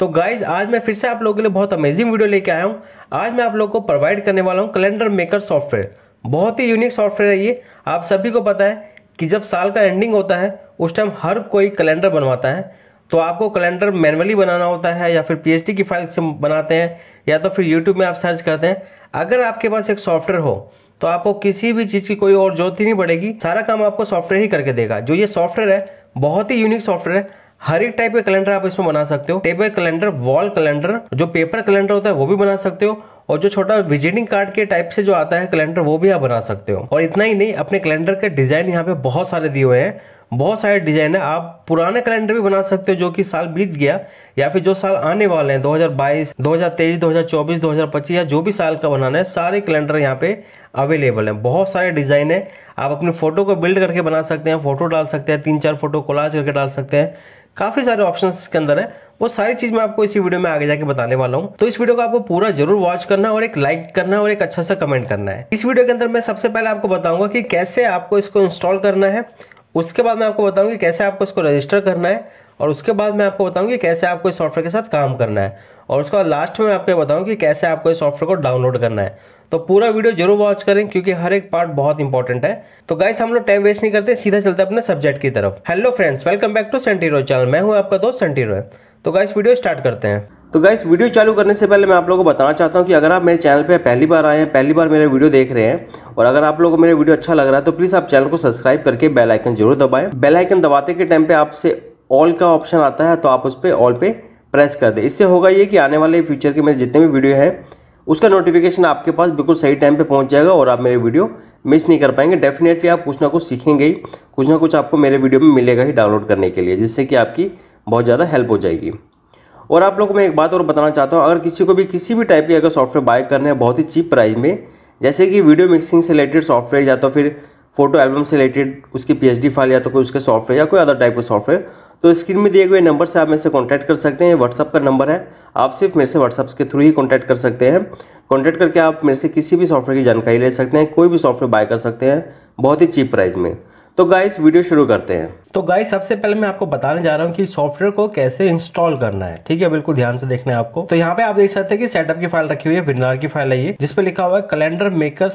तो गाइज आज मैं फिर से आप लोगों के लिए बहुत अमेजिंग वीडियो लेके आया हूँ आज मैं आप लोगों को प्रोवाइड करने वाला हूँ कैलेंडर मेकर सॉफ्टवेयर बहुत ही यूनिक सॉफ्टवेयर है ये आप सभी को पता है कि जब साल का एंडिंग होता है उस टाइम हर कोई कैलेंडर बनवाता है तो आपको कैलेंडर मैनुअली बनाना होता है या फिर पीएचडी की फाइल से बनाते हैं या तो फिर यूट्यूब में आप सर्च करते हैं अगर आपके पास एक सॉफ्टवेयर हो तो आपको किसी भी चीज़ की कोई और जरूरत ही नहीं पड़ेगी सारा काम आपको सॉफ्टवेयर ही करके देगा जो ये सॉफ्टवेयर है बहुत ही यूनिक सॉफ्टवेयर है हर एक टाइप का कैलेंडर आप इसमें बना सकते हो टेबल कैलेंडर वॉल कैलेंडर जो पेपर कैलेंडर होता है वो भी बना सकते हो और जो छोटा विजिटिंग कार्ड के टाइप से जो आता है कैलेंडर वो भी आप बना सकते हो और इतना ही नहीं अपने कैलेंडर के डिजाइन यहाँ पे बहुत सारे दिए हुए हैं बहुत सारे डिजाइन है आप पुराने कैलेंडर भी बना सकते हो जो कि साल बीत गया या फिर जो साल आने वाले हैं 2022, 2023, 2024, 2025 या जो भी साल का बनाना है सारे कैलेंडर यहाँ पे अवेलेबल है बहुत सारे डिजाइन है आप अपनी फोटो को बिल्ड करके बना सकते हैं फोटो डाल सकते हैं तीन चार फोटो कोलाज करके डाल सकते हैं काफ़ी सारे ऑप्शन इसके अंदर है वो सारी चीज मैं आपको इसी वीडियो में आगे जाके बताने वाला हूँ तो इस वीडियो को आपको पूरा जरूर वॉच करना और एक लाइक करना और एक अच्छा सा कमेंट करना है इस वीडियो के अंदर मैं सबसे पहले आपको बताऊंगा कि कैसे आपको इसको इंस्टॉल करना है उसके बाद मैं आपको बताऊंगा कि कैसे आपको इसको रजिस्टर करना है और उसके बाद मैं आपको बताऊँ कि कैसे आपको इस सॉफ्टवेयर के साथ काम करना है और उसके बाद लास्ट में आपको बताऊँ कि कैसे आपको इस सॉफ्टवेयर को डाउनलोड करना है तो पूरा वीडियो जरूर वॉच करें क्योंकि हर एक पार्ट बहुत इंपॉर्टेंट है तो गाइस हम लोग टाइम वेस्ट नहीं करते सीधा चलते अपने सब्जेक्ट की तरफ hello friends welcome back to सेंटी चैनल मैं हूँ आपका दोस्त सेंटी तो गाइस वीडियो स्टार्ट करते हैं तो गाइस वीडियो चालू करने से पहले मैं आप लोगों को बताना चाहता हूँ कि अगर आप मेरे चैनल पे पहली बार आए हैं पहली बार मेरे वीडियो देख रहे हैं और अगर आप लोगों को मेरे वीडियो अच्छा लग रहा है तो प्लीज़ आप चैनल को सब्सक्राइब करके बेल आइकन जरूर दबाएं बेल आइकन दबाते के टाइम पे आपसे ऑल का ऑप्शन आता है तो आप उस पर ऑल पे प्रेस कर दें इससे होगा ये कि आने वाले फ्यूचर के मेरे जितने भी वीडियो हैं उसका नोटिफिकेशन आपके पास बिल्कुल सही टाइम पे पहुंच जाएगा और आप मेरे वीडियो मिस नहीं कर पाएंगे डेफिनेटली आप कुछ ना कुछ सीखेंगे ही कुछ ना कुछ आपको मेरे वीडियो में मिलेगा ही डाउनलोड करने के लिए जिससे कि आपकी बहुत ज़्यादा हेल्प हो जाएगी और आप लोग को मैं एक बात और बताना चाहता हूँ अगर किसी को भी किसी भी टाइप के अगर सॉफ्टवेयर बाय करने हैं बहुत ही चीप प्राइस में जैसे कि वीडियो मिक्सिंग से रिलेटेड सॉफ्टवेयर या तो फिर फोटो एल्बम से रिलेटेड उसकी पीएचडी फाइल या तो कोई उसके सॉफ्टवेयर या कोई अदर टाइप का सॉफ्टवेयर तो स्क्रीन में दिए गए नंबर से आप मेरे से कॉन्टैक्ट कर सकते हैं व्हाट्सअप का नंबर है आप सिर्फ मेरे से व्हाट्सअप के थ्रू ही कॉन्टैक्ट कर सकते हैं कॉन्टैक्ट करके आप मेरे से किसी भी सॉफ्टवेयर की जानकारी ले सकते हैं कोई भी सॉफ्टवेयर बाय कर सकते हैं बहुत ही चीप प्राइस में तो गाइस वीडियो शुरू करते हैं तो गाइस सबसे पहले मैं आपको बताने जा रहा हूँ कि सॉफ्टवेयर को कैसे इंस्टॉल करना है ठीक है बिल्कुल ध्यान से देखना है आपको तो यहाँ पे आप देख सकते हैं कि सेटअप की फाइल रखी हुई है विनार की फाइल है ये जिसपे लिखा हुआ है कैलेंडर मेकर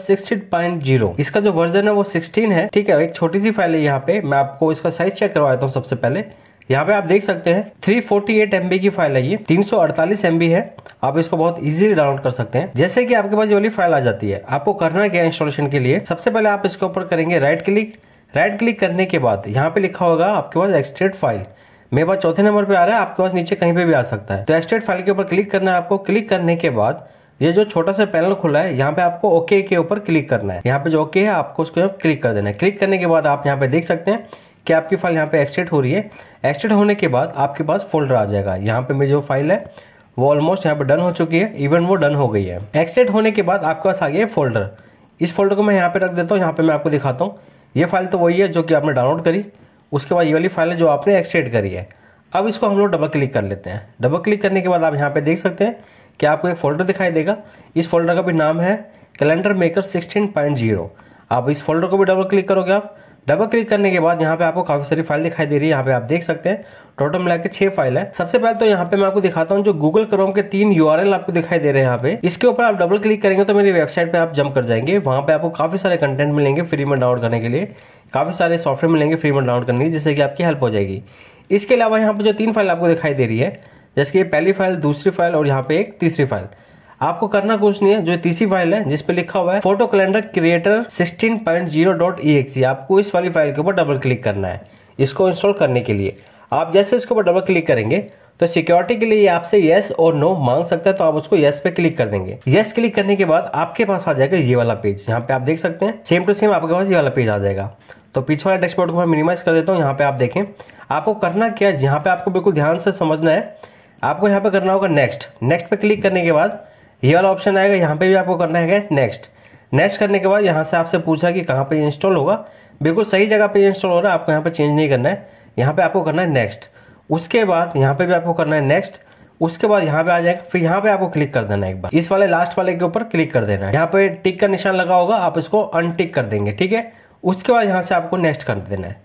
जीरो इसका जो वर्जन है वो सिक्सटीन है ठीक है एक छोटी सी फाइल है यहाँ पे मैं आपको इसका साइज चेक करवाता हूँ सबसे पहले यहाँ पे आप देख सकते हैं 348 फोर्टी की फाइल है ये 348 सौ है आप इसको बहुत इजीली डाउनलोड कर सकते हैं जैसे कि आपके पास ये वाली फाइल आ जाती है आपको करना क्या इंस्टॉलेशन के लिए सबसे पहले आप इसके ऊपर करेंगे राइट क्लिक राइट क्लिक करने के बाद यहाँ पे लिखा होगा आपके पास एक्सट्रेट फाइल मेरे पास चौथे नंबर पे आ रहा है आपके पास नीचे कहीं पे भी आ सकता है तो एक्सट्रेट फाइल के ऊपर क्लिक करना है आपको क्लिक करने के बाद ये जो छोटा सा पैनल खुला है यहाँ पे आपको ओके के ऊपर क्लिक करना है यहाँ पे जो ओके है आपको उसको क्लिक कर देना है क्लिक करने के बाद आप यहाँ पे देख सकते हैं कि आपकी फाइल यहाँ पे एक्सट्रेट हो रही है एक्सट्रेट होने के बाद आपके पास फोल्डर आ जाएगा यहाँ पे मेरी जो फाइल है वो ऑलमोस्ट यहाँ पे डन हो चुकी है इवन वो डन हो गई है एक्सट्रेट होने के बाद आपके पास आ गया है फोल्डर इस फोल्डर को मैं यहाँ पे रख देता हूँ यहाँ पे मैं आपको दिखाता हूँ ये फाइल तो वही है जो कि आपने डाउनलोड करी उसके बाद ये वाली फाइल है जो आपने एक्सट्रेट करी है अब इसको हम लोग डबल क्लिक कर लेते हैं डबल क्लिक करने के बाद आप यहाँ पे देख सकते हैं कि आपको एक फोल्डर दिखाई देगा इस फोल्डर का भी नाम है calendar maker sixteen point zero आप इस फोल्डर को भी डबल क्लिक करोगे आप डबल क्लिक करने के बाद यहाँ पे आपको काफी सारी फाइल दिखाई दे रही है यहाँ पे आप देख सकते हैं टोटल मिला के छह फाइल है सबसे पहले तो यहाँ पे मैं आपको दिखाता हूँ जो गूगल क्रोम के तीन यू आपको दिखाई दे रहे हैं यहाँ पे इसके ऊपर आप डबल क्लिक करेंगे तो मेरी वेबसाइट पे आप जम कर जाएंगे वहां पे आपको काफी सारे कंटेंट मिलेंगे फ्री में डाउनलोड करने के लिए काफी सारे सॉफ्टवेयर मिलेंगे फ्री में डाउनलोड करने के जिससे कि आपकी हेल्प हो जाएगी इसके अलावा यहाँ पे जो तीन फाइल आपको दिखाई दे रही है जैसे कि पहली फाइल दूसरी फाइल और यहाँ पे एक तीसरी फाइल आपको करना कुछ नहीं है जो तीसरी फाइल है जिसपे लिखा हुआ है photo calendar creator sixteen point zero dot EXE आपको इस वाली फाइल के ऊपर डबल क्लिक करना है इसको इंस्टॉल करने के लिए आप जैसे इसके ऊपर डबल क्लिक करेंगे तो सिक्योरिटी के लिए आपसे यस और नो मांग सकता है तो आप उसको यस पे क्लिक कर देंगे यस क्लिक करने के बाद आपके पास आ जाएगा ये वाला पेज यहाँ पे आप देख सकते हैं सेम टू सेम आपके पास ये वाला पेज आ जाएगा तो पीछे वाला डैशबोर्ड को मैं मिनिमाइज कर देता हूँ यहाँ पे आप देखें आपको करना क्या है यहाँ पे आपको बिल्कुल ध्यान से समझना है आपको यहाँ पे करना होगा नेक्स्ट नेक्स्ट पे क्लिक करने के बाद ये वाला ऑप्शन आएगा यहाँ पे भी आपको करना है नेक्स्ट नेक्स्ट करने के बाद यहाँ से आपसे पूछा कि कहाँ पे इंस्टॉल होगा बिल्कुल सही जगह पे इंस्टॉल हो रहा है आपको यहाँ पे चेंज नहीं करना है यहाँ पे आपको करना है नेक्स्ट उसके बाद यहाँ पे भी आपको करना है नेक्स्ट उसके बाद यहाँ पे आ जाएगा फिर यहाँ पे आपको क्लिक कर देना है एक बार इस वाले लास्ट वाले के ऊपर क्लिक कर देना है यहाँ पे टिक का निशान लगा होगा आप इसको अनटिक कर देंगे ठीक है उसके बाद यहाँ से आपको नेक्स्ट कर देना है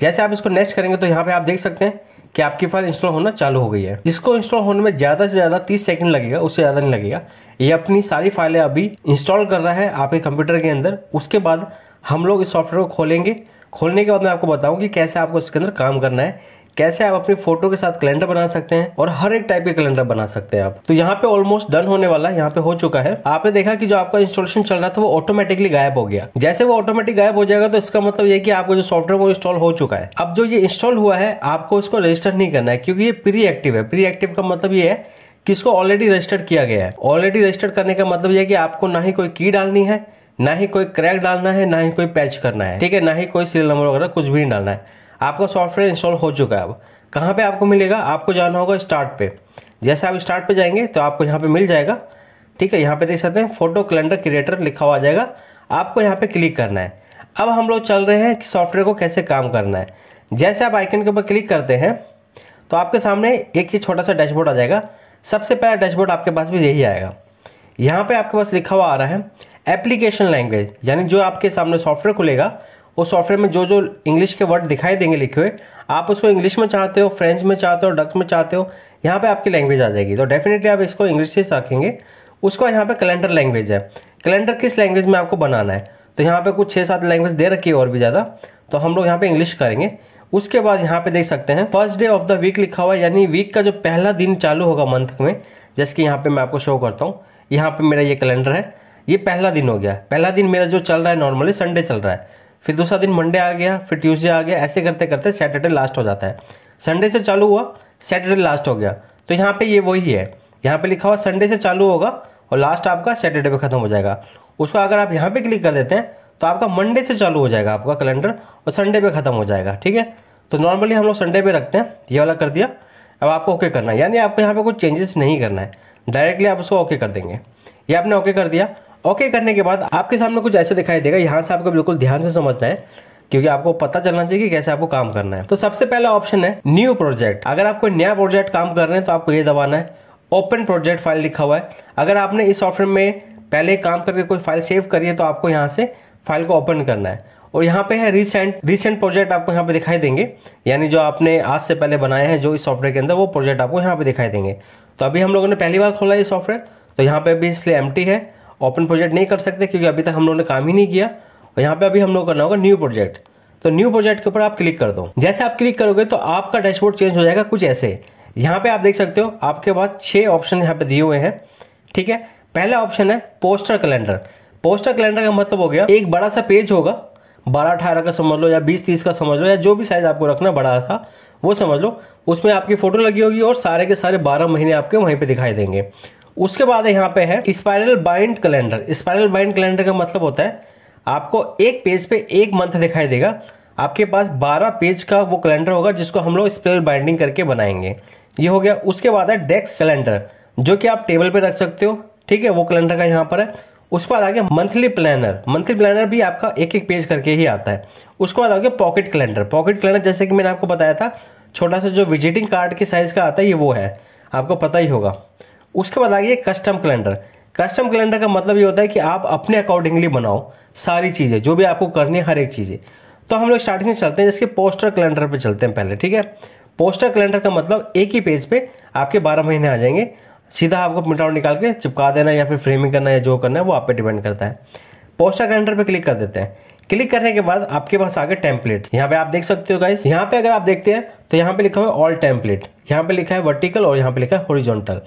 जैसे आप इसको नेक्स्ट करेंगे तो यहाँ पे आप देख सकते हैं कि आपकी फाइल इंस्टॉल होना चालू हो गई है इसको इंस्टॉल होने में ज्यादा से ज्यादा तीस सेकंड लगेगा उससे ज्यादा नहीं लगेगा ये अपनी सारी फाइलें अभी इंस्टॉल कर रहा है आपके कंप्यूटर के अंदर उसके बाद हम लोग इस सॉफ्टवेयर को खोलेंगे खोलने के बाद मैं आपको बताऊं कि कैसे आपको इसके अंदर काम करना है कैसे आप अपनी फोटो के साथ कैलेंडर बना सकते हैं और हर एक टाइप के कैलेंडर बना सकते हैं आप तो यहाँ पे ऑलमोस्ट डन होने वाला है यहाँ पे हो चुका है आपने देखा कि जो आपका इंस्टॉलेशन चल रहा था वो ऑटोमेटिकली गायब हो गया जैसे वो ऑटोमेटिक गायब हो जाएगा तो इसका मतलब ये की आपका जो सॉफ्टवेयर वो इंस्टॉल हो चुका है अब जो ये इंस्टॉल हुआ है आपको इसको रजिस्टर नहीं करना है क्योंकि ये प्री एक्टिव है प्री एक्टिव का मतलब ये है कि इसको ऑलरेडी रजिस्टर्ड किया गया है ऑलरेडी रजिस्टर्ड करने का मतलब यह कि आपको ना ही कोई की डालनी है ना ही कोई क्रैक डालना है ना ही कोई पैच करना है ठीक है ना ही कोई सीरियल नंबर वगैरह कुछ भी नहीं डालना है आपका सॉफ्टवेयर इंस्टॉल हो चुका है अब कहाँ पे आपको मिलेगा आपको जाना होगा स्टार्ट पे जैसे आप स्टार्ट पे जाएंगे तो आपको यहाँ पे मिल जाएगा ठीक है यहाँ पे देख सकते हैं फोटो कैलेंडर क्रिएटर लिखा हुआ आ जाएगा आपको यहाँ पे क्लिक करना है अब हम लोग चल रहे हैं कि सॉफ्टवेयर को कैसे काम करना है जैसे आप आइकन के ऊपर क्लिक करते हैं तो आपके सामने एक चीज़ छोटा सा डैशबोर्ड आ जाएगा सबसे पहला डैशबोर्ड आपके पास भी यही आएगा यहाँ पे आपके पास लिखा हुआ आ रहा है एप्लीकेशन लैंग्वेज यानी जो आपके सामने सॉफ्टवेयर खुलेगा उस सॉफ्टवेयर में जो जो इंग्लिश के वर्ड दिखाई देंगे लिखे हुए आप उसको इंग्लिश में चाहते हो फ्रेंच में चाहते हो डच में चाहते हो यहाँ पे आपकी लैंग्वेज आ जाएगी तो डेफिनेटली आप इसको इंग्लिश से रखेंगे उसका यहाँ पे कैलेंडर लैंग्वेज है कैलेंडर किस लैंग्वेज में आपको बनाना है तो यहाँ पे कुछ छः सात लैंग्वेज दे रखी है और भी ज़्यादा तो हम लोग यहाँ पे इंग्लिश करेंगे उसके बाद यहाँ पे देख सकते हैं first day of the week लिखा हुआ है यानी वीक का जो पहला दिन चालू होगा मंथ में जैसे कि यहाँ पे मैं आपको शो करता हूँ यहाँ पे मेरा ये कैलेंडर है ये पहला दिन हो गया पहला दिन मेरा जो चल रहा है नॉर्मली संडे चल रहा है फिर दूसरा दिन मंडे आ गया फिर ट्यूसडे आ गया ऐसे करते करते सैटरडे लास्ट हो जाता है संडे से चालू हुआ सैटरडे लास्ट हो गया तो यहाँ पे ये वही है यहाँ पे लिखा हुआ संडे से चालू होगा और लास्ट आपका सैटरडे पे खत्म हो जाएगा उसको अगर आप यहाँ पे क्लिक कर देते हैं तो आपका मंडे से चालू हो जाएगा आपका कैलेंडर और संडे पे खत्म हो जाएगा ठीक है तो नॉर्मली हम लोग संडे पे रखते हैं ये वाला कर दिया अब आपको ओके करना है यानी आपको यहाँ पे कुछ चेंजेस नहीं करना है डायरेक्टली आप उसको ओके कर देंगे ये आपने ओके कर दिया ओके okay करने के बाद आपके सामने कुछ ऐसा दिखाई देगा यहाँ से आपको बिल्कुल ध्यान से समझना है क्योंकि आपको पता चलना चाहिए कि कैसे आपको काम करना है तो सबसे पहला ऑप्शन है न्यू प्रोजेक्ट अगर आप कोई नया प्रोजेक्ट काम कर रहे हैं तो आपको ये दबाना है ओपन प्रोजेक्ट फाइल लिखा हुआ है अगर आपने इस सॉफ्टवेयर में पहले काम करके कोई फाइल सेव करी है तो आपको यहाँ से फाइल को ओपन करना है और यहाँ पे है रिसेंट रिसेंट प्रोजेक्ट आपको यहाँ पे दिखाई देंगे यानी जो आपने आज से पहले बनाया है जो इस सॉफ्टवेयर के अंदर वो प्रोजेक्ट आपको यहाँ पे दिखाई देंगे तो अभी हम लोगों ने पहली बार खोला ये सॉफ्टवेयर तो यहाँ पे भी इसलिए एम है ओपन प्रोजेक्ट नहीं कर सकते क्योंकि अभी तक हम लोगों ने काम ही नहीं किया और यहाँ पे अभी हम लोग करना होगा न्यू प्रोजेक्ट तो न्यू प्रोजेक्ट के ऊपर आप क्लिक कर दो जैसे आप क्लिक करोगे तो आपका डैशबोर्ड चेंज हो जाएगा कुछ ऐसे यहाँ पे आप देख सकते हो आपके पास छह ऑप्शन यहाँ पे दिए हुए हैं ठीक है पहला ऑप्शन है पोस्टर कैलेंडर पोस्टर कैलेंडर का मतलब हो गया एक बड़ा सा पेज होगा बारह अठारह का समझ लो या बीस तीस का समझ लो या जो भी साइज आपको रखना बड़ा था वो समझ लो उसमें आपकी फ़ोटो लगी होगी और सारे के सारे बारह महीने आपके वहीं पर दिखाई देंगे उसके बाद यहाँ पे है spiral bind calendar spiral bind calendar का मतलब होता है आपको एक पेज पे एक मंथ दिखाई देगा आपके पास 12 पेज का वो कैलेंडर होगा जिसको हम लोग स्पाइरल बाइंडिंग करके बनाएंगे ये हो गया उसके बाद है डेस्क कैलेंडर जो कि आप टेबल पे रख सकते हो ठीक है वो कैलेंडर का यहाँ पर है उसके बाद आ गया मंथली प्लानर मंथली प्लानर भी आपका एक एक पेज करके ही आता है उसके बाद आ गया पॉकेट कैलेंडर पॉकेट कैलेंडर जैसे कि मैंने आपको बताया था छोटा सा जो विजिटिंग कार्ड के साइज़ का आता है ये वो है आपको पता ही होगा उसके बाद आ गई कस्टम कैलेंडर कस्टम कैलेंडर का मतलब ये होता है कि आप अपने अकॉर्डिंगली बनाओ सारी चीज़ें जो भी आपको करनी है हर एक चीज़ें तो हम लोग स्टार्टिंग से चलते हैं जैसे पोस्टर कैलेंडर पर चलते हैं पहले ठीक है पोस्टर कैलेंडर का मतलब एक ही पेज पे आपके बारह महीने आ जाएंगे सीधा आपको प्रिंट आउट निकाल के चिपका देना या फिर फ्रेमिंग करना या जो करना है वो आप पे डिपेंड करता है पोस्टर कैलेंडर पे क्लिक कर देते हैं क्लिक करने के बाद आपके पास आगे टेम्पलेट यहाँ पे आप देख सकते हो गाइस यहाँ पे अगर आप देखते हैं तो यहाँ पे लिखा हुआ है ऑल टेम्पलेट यहाँ पे लिखा है वर्टिकल और यहाँ पे लिखा है हॉरिजॉन्टल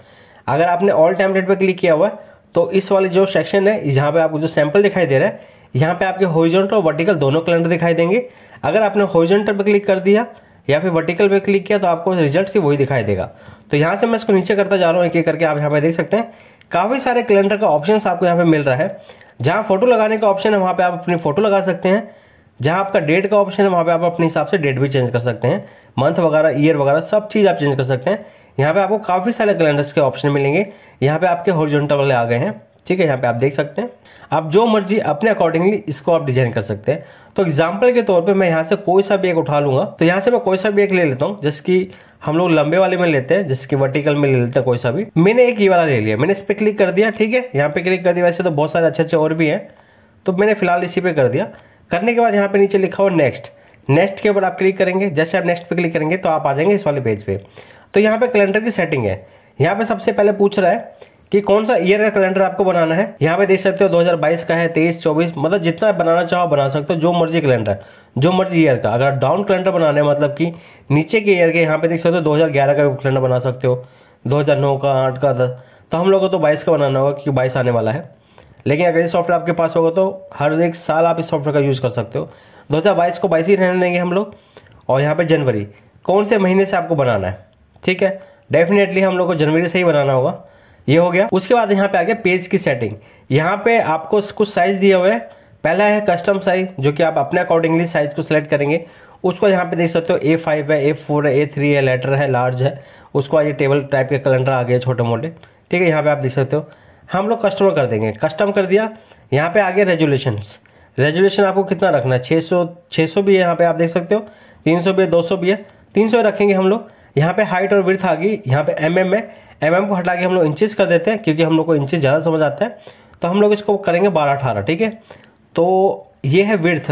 अगर आपने ऑल टेम्पलेट पर क्लिक किया हुआ है तो इस वाले जो सेक्शन है यहाँ पे आपको जो सैम्पल दिखाई दे रहा है यहाँ पे आपके हॉरिजॉन्टल और वर्टिकल दोनों कैलेंडर दिखाई देंगे अगर आपने हॉरिजॉन्टल पे क्लिक कर दिया या फिर वर्टिकल पे क्लिक किया तो आपको रिजल्ट से वही दिखाई देगा तो यहाँ से मैं इसको नीचे करता जा रहा हूँ एक एक करके आप यहाँ पे देख सकते हैं काफ़ी सारे कैलेंडर का ऑप्शन आपको यहाँ पे मिल रहा है जहाँ फोटो लगाने का ऑप्शन है वहाँ पे आप अपनी फोटो लगा सकते हैं जहाँ आपका डेट का ऑप्शन है वहाँ पे आप अपने हिसाब से डेट भी चेंज कर सकते हैं मंथ वगैरह ईयर वगैरह सब चीज़ आप चेंज कर सकते हैं यहाँ पे आपको काफ़ी सारे कैलेंडर्स के ऑप्शन मिलेंगे यहाँ पे आपके हॉरिजॉन्टल वाले आ गए हैं ठीक है यहाँ पे आप देख सकते हैं आप जो मर्जी अपने अकॉर्डिंगली इसको आप डिजाइन कर सकते हैं तो एग्जाम्पल के तौर पे मैं यहाँ से कोई सा भी एक उठा लूंगा तो यहाँ से मैं कोई सा भी एक ले लेता हूँ कि हम लोग लंबे वाले में लेते हैं जिसकी वर्टिकल में ले लेते हैं कोई सा भी मैंने एक ये वाला ले लिया मैंने इस पर क्लिक कर दिया ठीक है यहाँ पे क्लिक कर दिया वैसे तो बहुत सारे अच्छे अच्छे और भी हैं तो मैंने फिलहाल इसी पे कर दिया करने के बाद यहाँ पे नीचे लिखा हुआ नेक्स्ट नेक्स्ट के ऊपर आप क्लिक करेंगे जैसे आप नेक्स्ट पे क्लिक करेंगे तो आप आ जाएंगे इस वाले पेज पे तो यहाँ पे कैलेंडर की सेटिंग है यहाँ पे सबसे पहले पूछ रहा है कि कौन सा ईयर का कैलेंडर आपको बनाना है यहाँ पे देख सकते हो 2022 का है 23 24 मतलब जितना बनाना चाहो बना सकते हो जो मर्जी कैलेंडर जो मर्जी ईयर का अगर डाउन कैलेंडर बनाना है मतलब कि नीचे के ईयर के यहाँ पे देख सकते हो 2011 का कैलेंडर बना सकते हो 2009 का आठ का दस तो हम लोगों को तो बाईस का बनाना होगा क्योंकि बाईस आने वाला है लेकिन अगर ये सॉफ्टवेयर आपके पास होगा तो हर एक साल आप इस सॉफ्टवेयर का यूज़ कर सकते हो दो को बाईस ही रहने देंगे हम लोग और यहाँ पर जनवरी कौन से महीने से आपको बनाना है ठीक है डेफिनेटली हम लोग को जनवरी से ही बनाना होगा ये हो गया उसके बाद यहाँ पे आ गया पेज की सेटिंग यहाँ पे आपको कुछ साइज दिए हुए पहला है कस्टम साइज जो कि आप अपने अकॉर्डिंगली साइज को सिलेक्ट करेंगे उसको यहाँ पे देख सकते हो ए फाइव है ए फोर है ए थ्री है लेटर है लार्ज है उसको ये टेबल टाइप के कैलेंडर आ गया छोटे मोटे ठीक है यहाँ पे आप देख सकते हो हम लोग कस्टमर कर देंगे कस्टम कर दिया यहाँ पे आ गया रेजुलेशन रेजुलेशन आपको कितना रखना है छः सौ सौ भी है यहाँ पे आप देख सकते हो तीन सौ भी है दो सौ भी है तीन सौ रखेंगे हम लोग यहाँ पे हाइट और विर्थ आ गई यहाँ पे एम mm एम है एम mm को हटा के हम लोग इंचिस कर देते हैं क्योंकि हम लोग को इंचेस ज़्यादा समझ आता है तो हम लोग इसको करेंगे बारह अठारह ठीक है तो ये है विर्थ